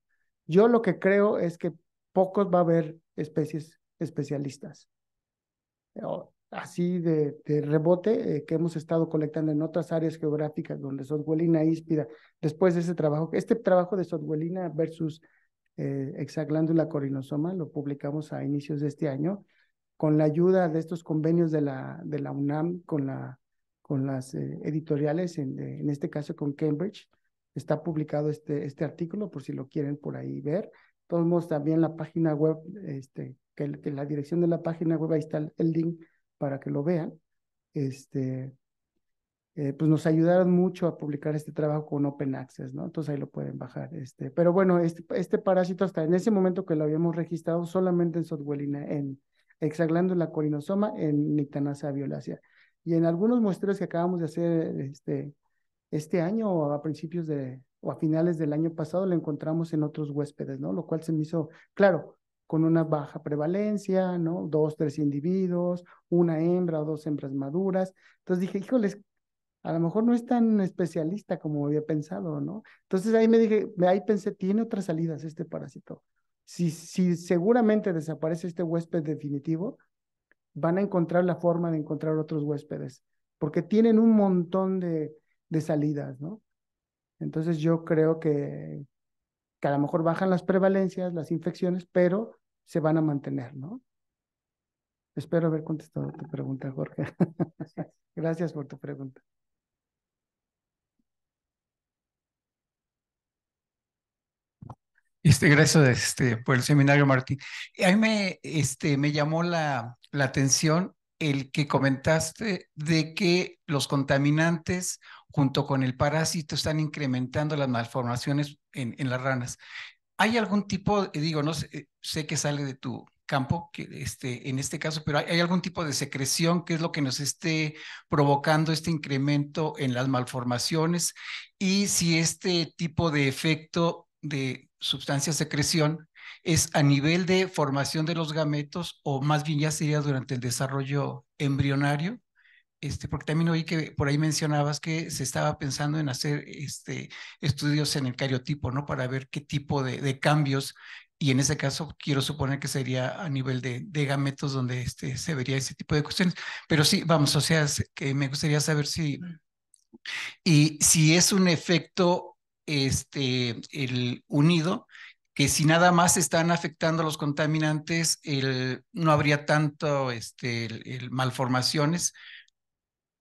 Yo lo que creo es que pocos va a haber especies especialistas. Eh, así de, rebote eh, que hemos estado colectando en otras áreas geográficas donde Sotguelina híspida, después de ese trabajo, este trabajo de Sotguelina versus eh, hexaglándula corinosoma, lo publicamos a inicios de este año, con la ayuda de estos convenios de la, de la UNAM, con, la, con las eh, editoriales, en, en, este caso con Cambridge, está publicado este, este artículo por si lo quieren por ahí ver. Todos también la página web, este, que, la dirección de la página web, ahí está el, link para que lo vean. Este, eh, pues nos ayudaron mucho a publicar este trabajo con Open Access, ¿no? Entonces ahí lo pueden bajar. Este, pero bueno, este, este parásito hasta en ese momento que lo habíamos registrado solamente en Sotwellina, en la corinosoma, en Nitanasa violácea. Y en algunos muestreos que acabamos de hacer este, este año o a principios de, o a finales del año pasado lo encontramos en otros huéspedes, ¿no? Lo cual se me hizo, claro, con una baja prevalencia, ¿no? Dos, tres individuos, una hembra o dos hembras maduras. Entonces dije, híjoles, a lo mejor no es tan especialista como había pensado, ¿no? Entonces ahí me dije, ahí pensé, tiene otras salidas este parásito. Si, si seguramente desaparece este huésped definitivo, van a encontrar la forma de encontrar otros huéspedes, porque tienen un montón de, de salidas, ¿no? Entonces yo creo que, que a lo mejor bajan las prevalencias, las infecciones, pero se van a mantener, ¿no? Espero haber contestado tu pregunta, Jorge. Gracias por tu pregunta. Este, gracias este, por el seminario, Martín. A mí me, este, me llamó la, la atención el que comentaste de que los contaminantes junto con el parásito están incrementando las malformaciones en, las ranas. ¿Hay algún tipo, eh, digo, no sé, eh, sé, que sale de tu campo, que este, en este caso, pero ¿hay algún tipo de secreción que es lo que nos esté provocando este incremento en las malformaciones? Y si este tipo de efecto de sustancia secreción ¿Es a nivel de formación de los gametos o más bien ya sería durante el desarrollo embrionario? Este, porque también oí que por ahí mencionabas que se estaba pensando en hacer este, estudios en el cariotipo, ¿no? Para ver qué tipo de, cambios, y en ese caso quiero suponer que sería a nivel de, gametos donde este, se vería ese tipo de cuestiones. Pero sí, vamos, o sea, que me gustaría saber si, mm. y si es un efecto este, el unido que si nada más están afectando los contaminantes, el, no habría tanto este, el, malformaciones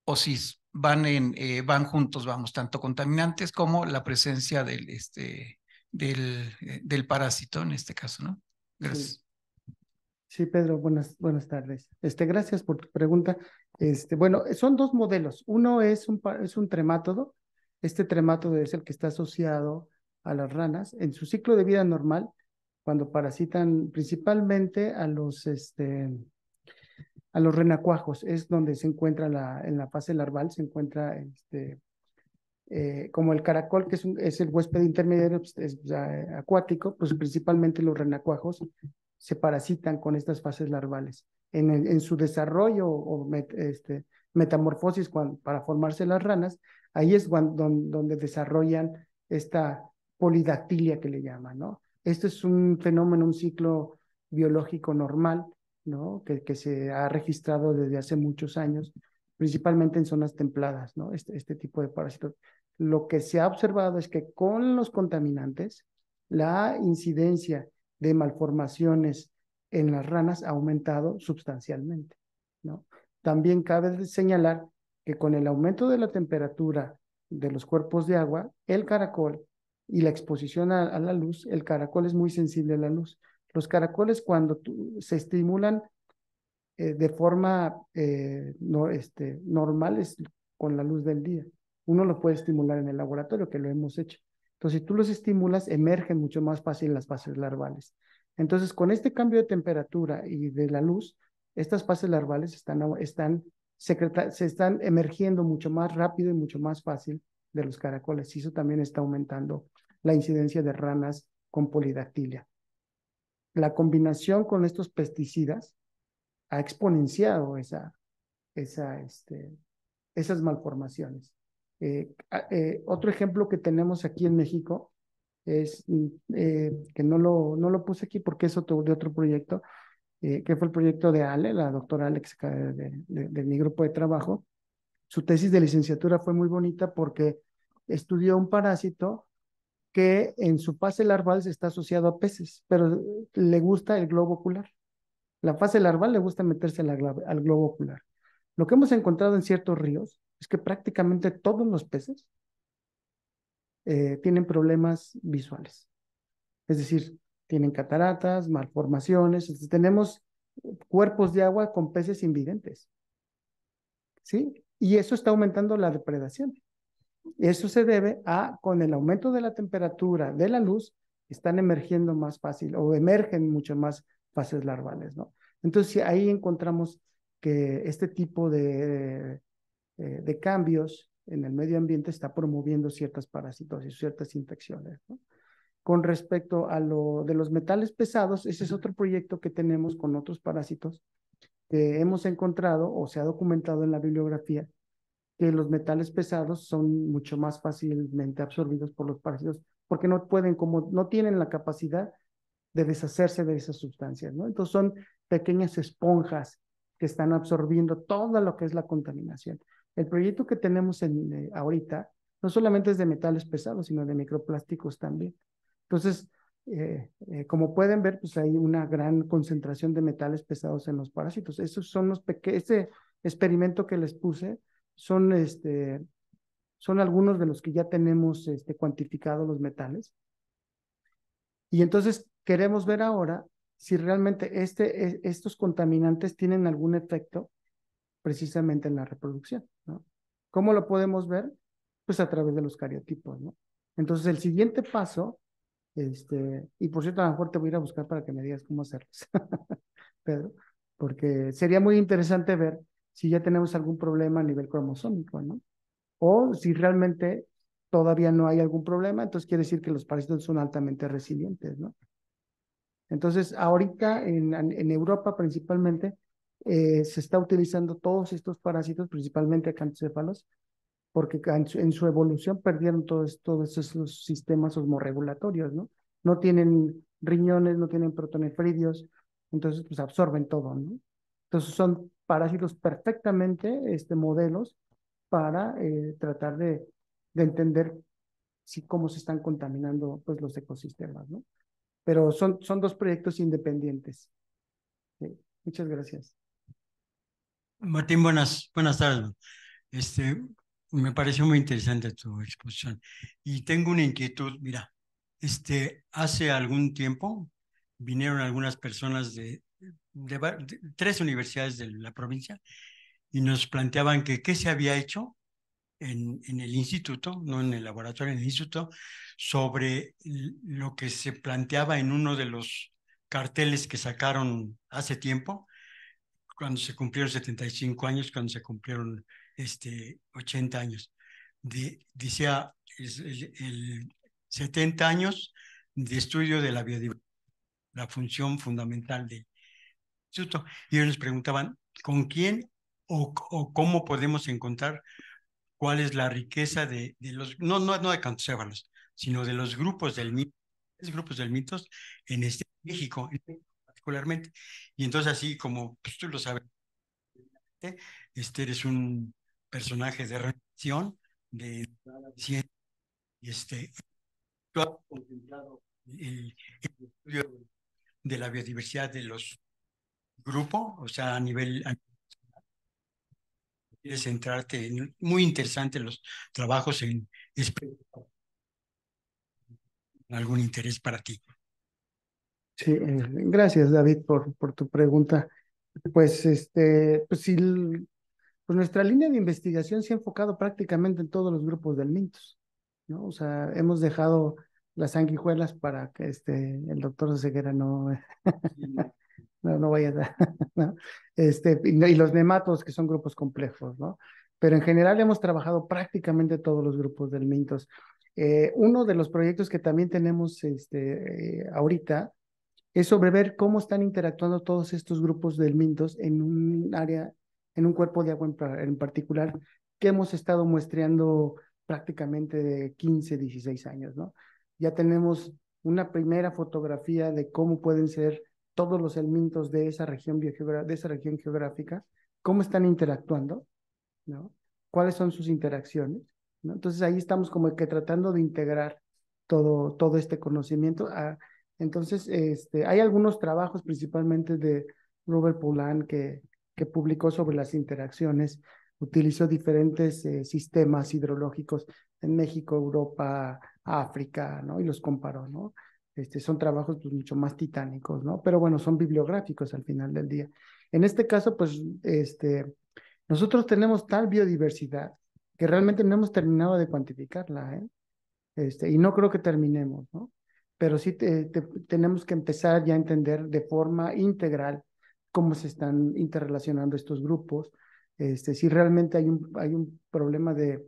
o si van, en, eh, van juntos, vamos, tanto contaminantes como la presencia del, este, del, eh, del parásito en este caso, ¿no? Gracias. Sí. Pedro, buenas, buenas tardes. Este, gracias por tu pregunta. Este, bueno, son dos modelos. Uno es un, es un tremátodo. Este tremátodo es el que está asociado a las ranas en su ciclo de vida normal, cuando parasitan principalmente a los, este, a los renacuajos, es donde se encuentra la, en la fase larval, se encuentra este, eh, como el caracol, que es, el huésped intermedio pues, acuático, pues principalmente los renacuajos se parasitan con estas fases larvales. En, en su desarrollo o este, metamorfosis para formarse las ranas, ahí es donde desarrollan esta polidactilia que le llaman, ¿no? Esto es un fenómeno, un ciclo biológico normal, ¿no? Que, se ha registrado desde hace muchos años, principalmente en zonas templadas, ¿no? Este, este tipo de parásitos. Lo que se ha observado es que con los contaminantes, la incidencia de malformaciones en las ranas ha aumentado sustancialmente, ¿no? También cabe señalar que con el aumento de la temperatura de los cuerpos de agua, el caracol y la exposición a, la luz, el caracol es muy sensible a la luz. Los caracoles cuando se estimulan eh, de forma eh, no, este, normal es con la luz del día. Uno lo puede estimular en el laboratorio, que lo hemos hecho. Entonces, si tú los estimulas, emergen mucho más fácil las fases larvales. Entonces, con este cambio de temperatura y de la luz, estas fases larvales están, están se están emergiendo mucho más rápido y mucho más fácil de los caracoles. Y eso también está aumentando la incidencia de ranas con polidactilia. La combinación con estos pesticidas ha exponenciado esa, esa, este, esas malformaciones. Eh, eh, otro ejemplo que tenemos aquí en México es eh, que no lo, no lo puse aquí porque es otro, de otro proyecto, que fue el proyecto de Ale, la doctora Alex de, de mi grupo de trabajo. Su tesis de licenciatura fue muy bonita porque estudió un parásito que en su fase larval se está asociado a peces, pero le gusta el globo ocular. La fase larval le gusta meterse al globo ocular. Lo que hemos encontrado en ciertos ríos es que prácticamente todos los peces eh, tienen problemas visuales. Es decir, tienen cataratas, malformaciones. tenemos cuerpos de agua con peces invidentes. ¿Sí? Y eso está aumentando la depredación. Eso se debe a, con el aumento de la temperatura de la luz, están emergiendo más fácil o emergen mucho más fases larvales, ¿no? Entonces ahí encontramos que este tipo de, eh, de, cambios en el medio ambiente está promoviendo ciertas parasitosis, ciertas infecciones. Con respecto a lo de los metales pesados, ese es otro proyecto que tenemos con otros parásitos que hemos encontrado o se ha documentado en la bibliografía que los metales pesados son mucho más fácilmente absorbidos por los parásitos porque no pueden, como no tienen la capacidad de deshacerse de esas sustancias, ¿no? Entonces son pequeñas esponjas que están absorbiendo todo lo que es la contaminación. El proyecto que tenemos en, eh, ahorita no solamente es de metales pesados, sino de microplásticos también. Entonces, eh, eh, como pueden ver, pues hay una gran concentración de metales pesados en los parásitos. Esos son los ese experimento que les puse son, este, son algunos de los que ya tenemos este, cuantificados los metales. Y entonces queremos ver ahora si realmente este, e, estos contaminantes tienen algún efecto precisamente en la reproducción. ¿no? ¿Cómo lo podemos ver? Pues a través de los cariotipos. ¿no? Entonces el siguiente paso, este, y por cierto, a lo mejor te voy a ir a buscar para que me digas cómo hacerlos, Pedro, porque sería muy interesante ver si ya tenemos algún problema a nivel cromosómico, ¿no? O si realmente todavía no hay algún problema, entonces quiere decir que los parásitos son altamente resilientes, ¿no? Entonces, ahorita en, en Europa principalmente eh, se está utilizando todos estos parásitos, principalmente acantocéfalos, porque en su, evolución perdieron todos, todos esos sistemas osmoregulatorios, ¿no? No tienen riñones, no tienen protonefridios, entonces pues absorben todo, ¿no? Entonces son parásitos perfectamente este, modelos para eh, tratar de, entender si, cómo se están contaminando pues, los ecosistemas. ¿no? Pero son, son dos proyectos independientes. muchas gracias. Martín, buenas, buenas tardes. Este, me pareció muy interesante tu exposición. Y tengo una inquietud, mira, este, hace algún tiempo vinieron algunas personas de, de, tres universidades de la provincia y nos planteaban que qué se había hecho en, en el instituto, no en el laboratorio, en el instituto, sobre lo que se planteaba en uno de los carteles que sacaron hace tiempo, cuando se cumplieron 75 años, cuando se cumplieron este, 80 años. De, decía el 70 años de estudio de la biodiversidad, la función fundamental de, y ellos nos preguntaban, ¿con quién o, o cómo podemos encontrar cuál es la riqueza de, de los, no, no, no de Cantócefalos, sino de los grupos del mito, grupos del mitos en este México particularmente. Y entonces así como pues, tú lo sabes, este eres un personaje de relación, de y este, tú has el, estudio de la biodiversidad de los grupo, o sea, a nivel... Quieres centrarte, en, muy interesante los trabajos en, algún interés para ti. Sí, eh, gracias David por, por tu pregunta. Pues este, pues, pues nuestra línea de investigación se ha enfocado prácticamente en todos los grupos del MINTOS, ¿no? O sea, hemos dejado las sanguijuelas para que este, el doctor Ceguera no no, no vayas a... dar Este, y los nematos, que son grupos complejos, ¿no? Pero en general hemos trabajado prácticamente todos los grupos del Mintos. Eh, uno de los proyectos que también tenemos este, eh, ahorita es sobre ver cómo están interactuando todos estos grupos del Mintos en un área, en un cuerpo de agua en, particular, que hemos estado muestreando prácticamente de 15, 16 años, ¿no? Ya tenemos una primera fotografía de cómo pueden ser todos los elementos de esa región, geográfica, cómo están interactuando, ¿no? cuáles son sus interacciones. Entonces ahí estamos como que tratando de integrar todo, todo este conocimiento. Ah, entonces, este, hay algunos trabajos principalmente de Robert Poulan que, que publicó sobre las interacciones, utilizó diferentes eh, sistemas hidrológicos en México, Europa, África, ¿no? Y los comparó, ¿no? Este, son trabajos pues, mucho más titánicos, ¿no? Pero bueno, son bibliográficos al final del día. En este caso, pues, este, nosotros tenemos tal biodiversidad que realmente no hemos terminado de cuantificarla, ¿eh? Este, y no creo que terminemos, ¿no? Pero sí tenemos que empezar ya a entender de forma integral cómo se están interrelacionando estos grupos, este, si realmente hay un, hay un problema de,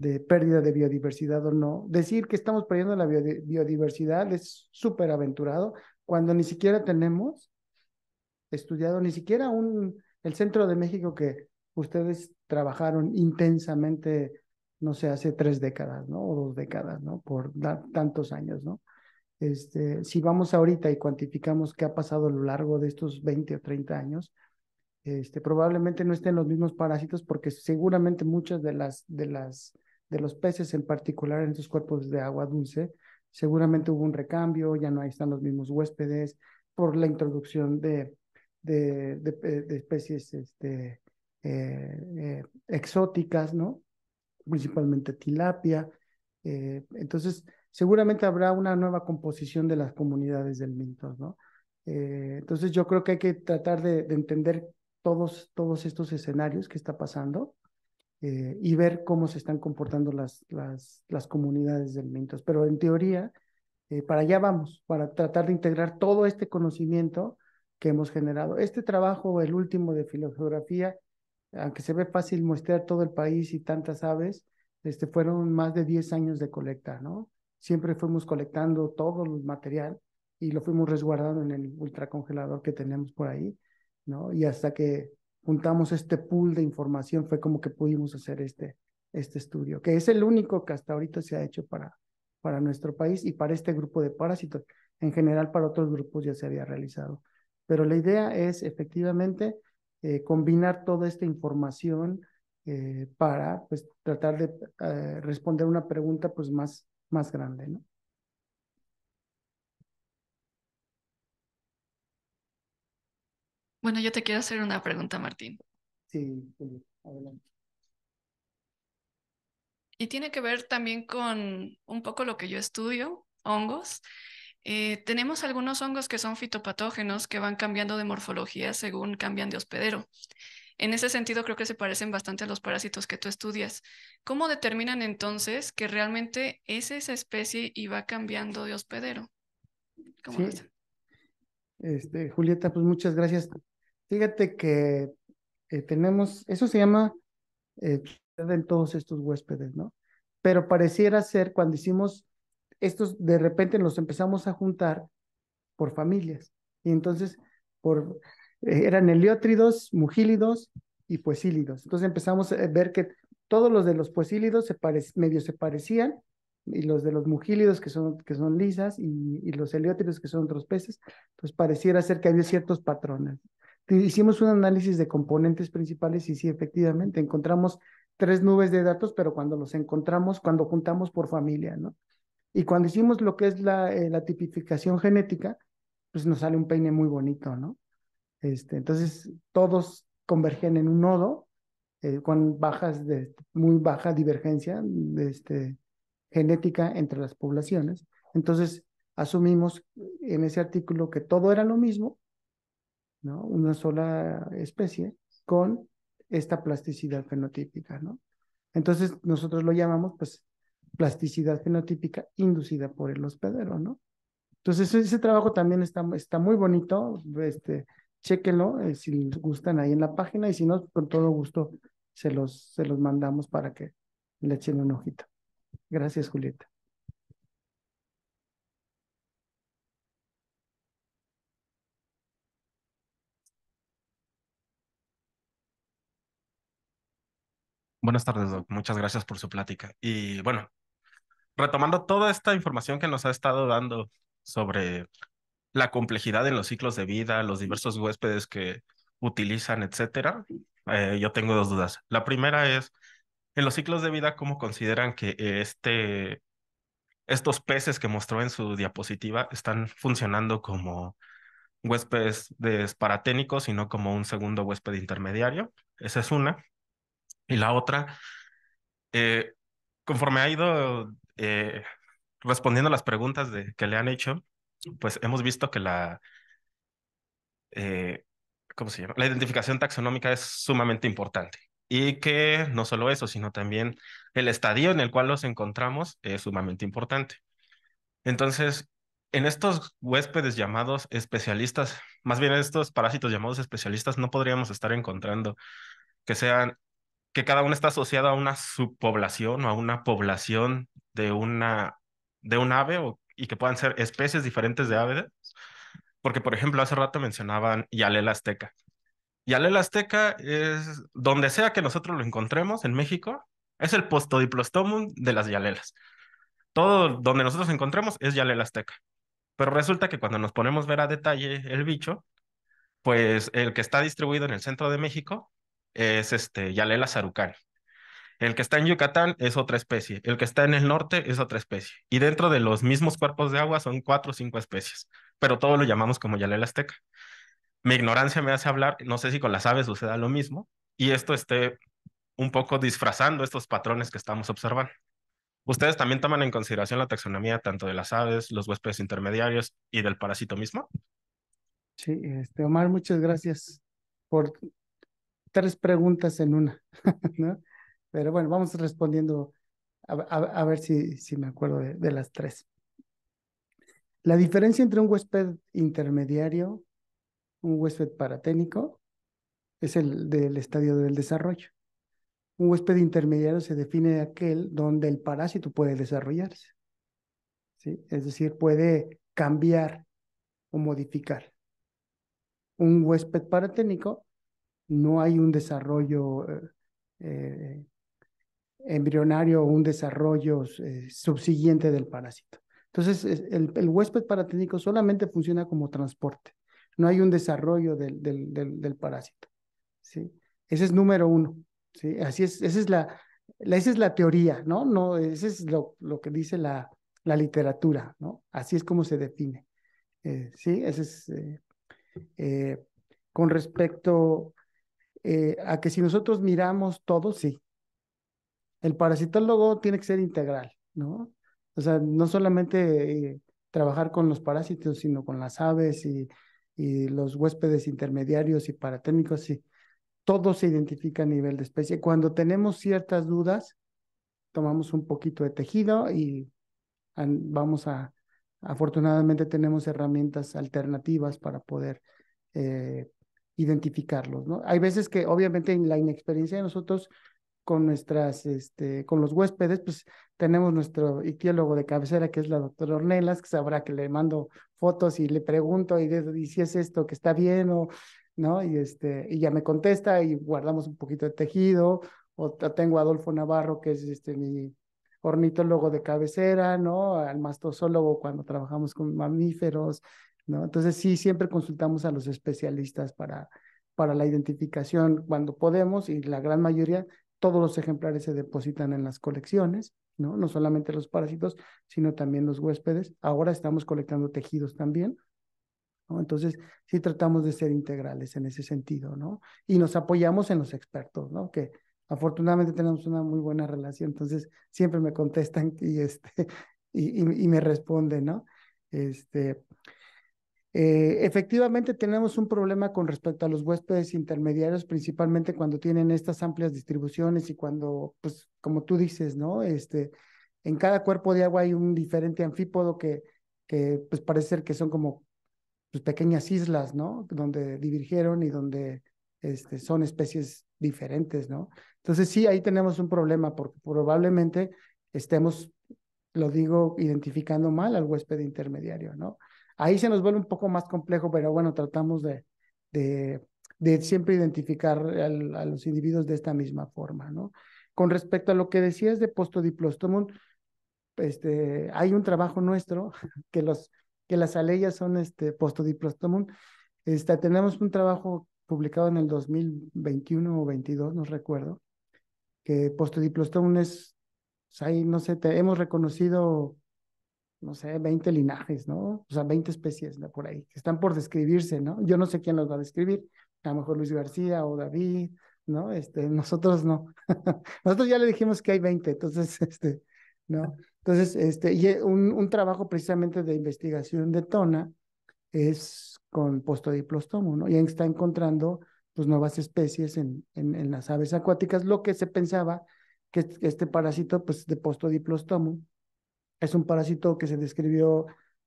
de pérdida de biodiversidad o no. Decir que estamos perdiendo la biodiversidad es súper aventurado cuando ni siquiera tenemos estudiado, ni siquiera un, el centro de México que ustedes trabajaron intensamente, no sé, hace tres décadas, ¿no? O dos décadas, ¿no? Por tantos años, ¿no? Este, si vamos ahorita y cuantificamos qué ha pasado a lo largo de estos 20 o 30 años, este, probablemente no estén los mismos parásitos porque seguramente muchas de las, de las de los peces en particular en sus cuerpos de agua dulce. Seguramente hubo un recambio, ya no están los mismos huéspedes por la introducción de, de, eh, especies este, eh, eh, exóticas, ¿no? principalmente tilapia. entonces, seguramente habrá una nueva composición de las comunidades del Mintos, ¿no? entonces, yo creo que hay que tratar de, de entender todos, todos estos escenarios que está pasando eh, y ver cómo se están comportando las, las, comunidades de alimentos. Pero en teoría, eh, para allá vamos, para tratar de integrar todo este conocimiento que hemos generado. Este trabajo, el último de filogeografía, aunque se ve fácil mostrar todo el país y tantas aves, este, fueron más de 10 años de colecta, ¿no? Siempre fuimos colectando todo el material y lo fuimos resguardando en el ultracongelador que tenemos por ahí, ¿no? Y hasta que juntamos este pool de información, fue como que pudimos hacer este, este estudio, que es el único que hasta ahorita se ha hecho para, para nuestro país y para este grupo de parásitos. En general, para otros grupos ya se había realizado. Pero la idea es efectivamente eh, combinar toda esta información eh, para pues, tratar de eh, responder una pregunta pues, más, más grande. ¿no? Bueno, yo te quiero hacer una pregunta, Martín. Sí, adelante. Y tiene que ver también con un poco lo que yo estudio, hongos. Eh, tenemos algunos hongos que son fitopatógenos que van cambiando de morfología según cambian de hospedero. En ese sentido, creo que se parecen bastante a los parásitos que tú estudias. ¿Cómo determinan entonces que realmente es esa especie y va cambiando de hospedero? sí. Este, Julieta, pues muchas gracias Fíjate que eh, tenemos, eso se llama en eh, todos estos huéspedes, ¿no? Pero pareciera ser cuando hicimos estos, de repente los empezamos a juntar por familias. Y entonces, por, eh, eran heliótridos, mugílidos y puesílidos Entonces empezamos a ver que todos los de los puesílidos medio se parecían y los de los mugílidos que son, que son lisas y, y los heliótridos que son otros peces, pues pareciera ser que había ciertos patrones hicimos un análisis de componentes principales y sí, efectivamente, encontramos tres nubes de datos, pero cuando los encontramos, cuando juntamos por familia, ¿no? Y cuando hicimos lo que es la, eh, la tipificación genética, pues nos sale un peine muy bonito, ¿no? Este, entonces, todos convergen en un nodo eh, con bajas de, muy baja divergencia este, genética entre las poblaciones. Entonces, asumimos en ese artículo que todo era lo mismo, una sola especie con esta plasticidad fenotípica, ¿no? Entonces nosotros lo llamamos pues plasticidad fenotípica inducida por el hospedero, ¿no? Entonces ese trabajo también está, está muy bonito, este, eh, si les gustan ahí en la página y si no, con todo gusto se los, se los mandamos para que le echen un ojito. Gracias, Julieta. Buenas tardes, Muchas gracias por su plática. Y bueno, retomando toda esta información que nos ha estado dando sobre la complejidad en los ciclos de vida, los diversos huéspedes que utilizan, etcétera, eh, yo tengo dos dudas. La primera es, en los ciclos de vida, ¿cómo consideran que eh, este, estos peces que mostró en su diapositiva están funcionando como huéspedes de y no como un segundo huésped intermediario? Esa es una. Y la otra, eh, conforme ha ido eh, respondiendo a las preguntas de, que le han hecho, pues hemos visto que la, eh, ¿cómo se llama? La identificación taxonómica es sumamente importante y que no solo eso, sino también el estadio en el cual los encontramos es sumamente importante. Entonces, en estos huéspedes llamados especialistas, más bien estos parásitos llamados especialistas, no podríamos estar encontrando que sean que cada uno está asociado a una subpoblación o a una población de una de un ave y que puedan ser especies diferentes de aves. Porque, por ejemplo, hace rato mencionaban Yalela azteca. Yalela azteca es donde sea que nosotros lo encontremos en México, es el postodiplostomum de las Yalelas. Todo donde nosotros encontremos es Yalela azteca. Pero resulta que cuando nos ponemos a ver a detalle el bicho, pues el que está distribuido en el centro de México es este Yalela sarucani. El que está en Yucatán es otra especie. El que está en el norte es otra especie. Y dentro de los mismos cuerpos de agua son cuatro o cinco especies. Pero todo lo llamamos como Yalela azteca. Mi ignorancia me hace hablar, no sé si con las aves suceda lo mismo, y esto esté un poco disfrazando estos patrones que estamos observando. ¿Ustedes también toman en consideración la taxonomía tanto de las aves, los huéspedes intermediarios y del parásito mismo? Sí, este, Omar, muchas gracias por tres preguntas en una, ¿no? Pero bueno, vamos respondiendo a, ver si, si, me acuerdo de, de las tres. La diferencia entre un huésped intermediario, un huésped paraténico, es el del estadio del desarrollo. Un huésped intermediario se define aquel donde el parásito puede desarrollarse. ¿sí? Es decir, puede cambiar o modificar. Un huésped paraténico no hay un desarrollo eh, eh, embrionario o un desarrollo eh, subsiguiente del parásito. Entonces, el, huésped paraténico solamente funciona como transporte, no hay un desarrollo del, parásito. ¿sí? Ese es número uno. ¿sí? Así es, esa es la, esa es la teoría, ¿no? no ese es lo, que dice la, la literatura, ¿no? Así es como se define. sí, ese es. con respecto eh, a que si nosotros miramos todo, sí. El parasitólogo tiene que ser integral, ¿no? O sea, no solamente eh, trabajar con los parásitos, sino con las aves y, los huéspedes intermediarios y paratémicos, sí. Todo se identifica a nivel de especie. Cuando tenemos ciertas dudas, tomamos un poquito de tejido y vamos a, afortunadamente tenemos herramientas alternativas para poder eh, identificarlos, ¿no? Hay veces que obviamente en la inexperiencia de nosotros con nuestras, este, con los huéspedes, pues tenemos nuestro etiólogo de cabecera que es la doctora Ornelas, que sabrá que le mando fotos y le pregunto y, si es esto que está bien o, ¿no? Y este, y ya me contesta y guardamos un poquito de tejido, o tengo a Adolfo Navarro que es este mi ornitólogo de cabecera, ¿no? Al mastozólogo cuando trabajamos con mamíferos, entonces sí, siempre consultamos a los especialistas para, para la identificación cuando podemos y la gran mayoría, todos los ejemplares se depositan en las colecciones, ¿no? No solamente los parásitos, sino también los huéspedes. Ahora estamos colectando tejidos también. ¿no? Entonces, sí tratamos de ser integrales en ese sentido, ¿no? Y nos apoyamos en los expertos, ¿no? Que afortunadamente tenemos una muy buena relación, entonces siempre me contestan y, este, y me responden, ¿no? Este, eh, efectivamente tenemos un problema con respecto a los huéspedes intermediarios, principalmente cuando tienen estas amplias distribuciones y cuando, pues, como tú dices, ¿no? Este, en cada cuerpo de agua hay un diferente anfípodo que, que pues parece ser que son como pues, pequeñas islas, ¿no? Donde divergieron y donde este, son especies diferentes, ¿no? Entonces sí, ahí tenemos un problema porque probablemente estemos, lo digo, identificando mal al huésped intermediario, ¿no? Ahí se nos vuelve un poco más complejo, pero bueno, tratamos de, siempre identificar a los individuos de esta misma forma, ¿no? Con respecto a lo que decías de postodiplostomum, este, hay un trabajo nuestro que, los, que las alellas son este, postodiplostomum. Este, tenemos un trabajo publicado en el 2021 o 22, no recuerdo, que postodiplostomum es, pues no sé, te, hemos reconocido no sé, 20 linajes, ¿no? O sea, 20 especies por ahí, que están por describirse, ¿no? Yo no sé quién los va a describir, a lo mejor Luis García o David, ¿no? Este, nosotros no. nosotros ya le dijimos que hay 20, entonces, este, ¿no? Entonces, este, y eh, un, trabajo precisamente de investigación de Tona es con postodiplostomo, ¿no? Y está encontrando, pues, nuevas especies en, en, en las aves acuáticas, lo que se pensaba que este, este parásito, pues, de postodiplostomo, es un parásito que se describió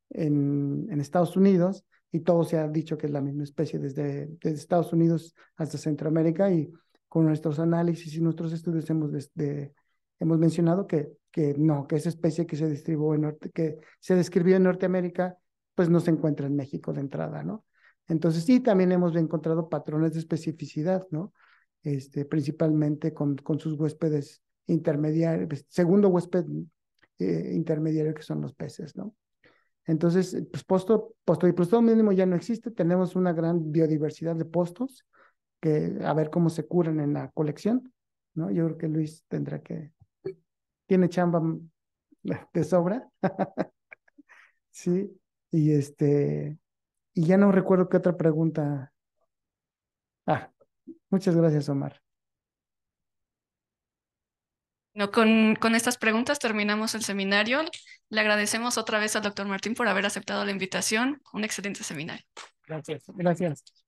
en, en Estados Unidos y todo se ha dicho que es la misma especie desde, desde Estados Unidos hasta Centroamérica y con nuestros análisis y nuestros estudios hemos, de, hemos mencionado que, que no, que esa especie que se, distribuyó en norte, que se describió en Norteamérica pues no se encuentra en México de entrada, ¿no? Entonces sí, también hemos encontrado patrones de especificidad, ¿no? Este, principalmente con, con sus huéspedes intermediarios, segundo huésped eh, intermediario que son los peces, ¿no? Entonces, pues posto, y posto mínimo ya no existe, tenemos una gran biodiversidad de postos, que a ver cómo se curan en la colección, ¿no? Yo creo que Luis tendrá que, tiene chamba mm, de sobra, sí, y este, y ya no recuerdo qué otra pregunta. Ah, muchas gracias, Omar. No, con, estas preguntas terminamos el seminario. Le agradecemos otra vez al doctor Martín por haber aceptado la invitación. Un excelente seminario. Gracias, gracias.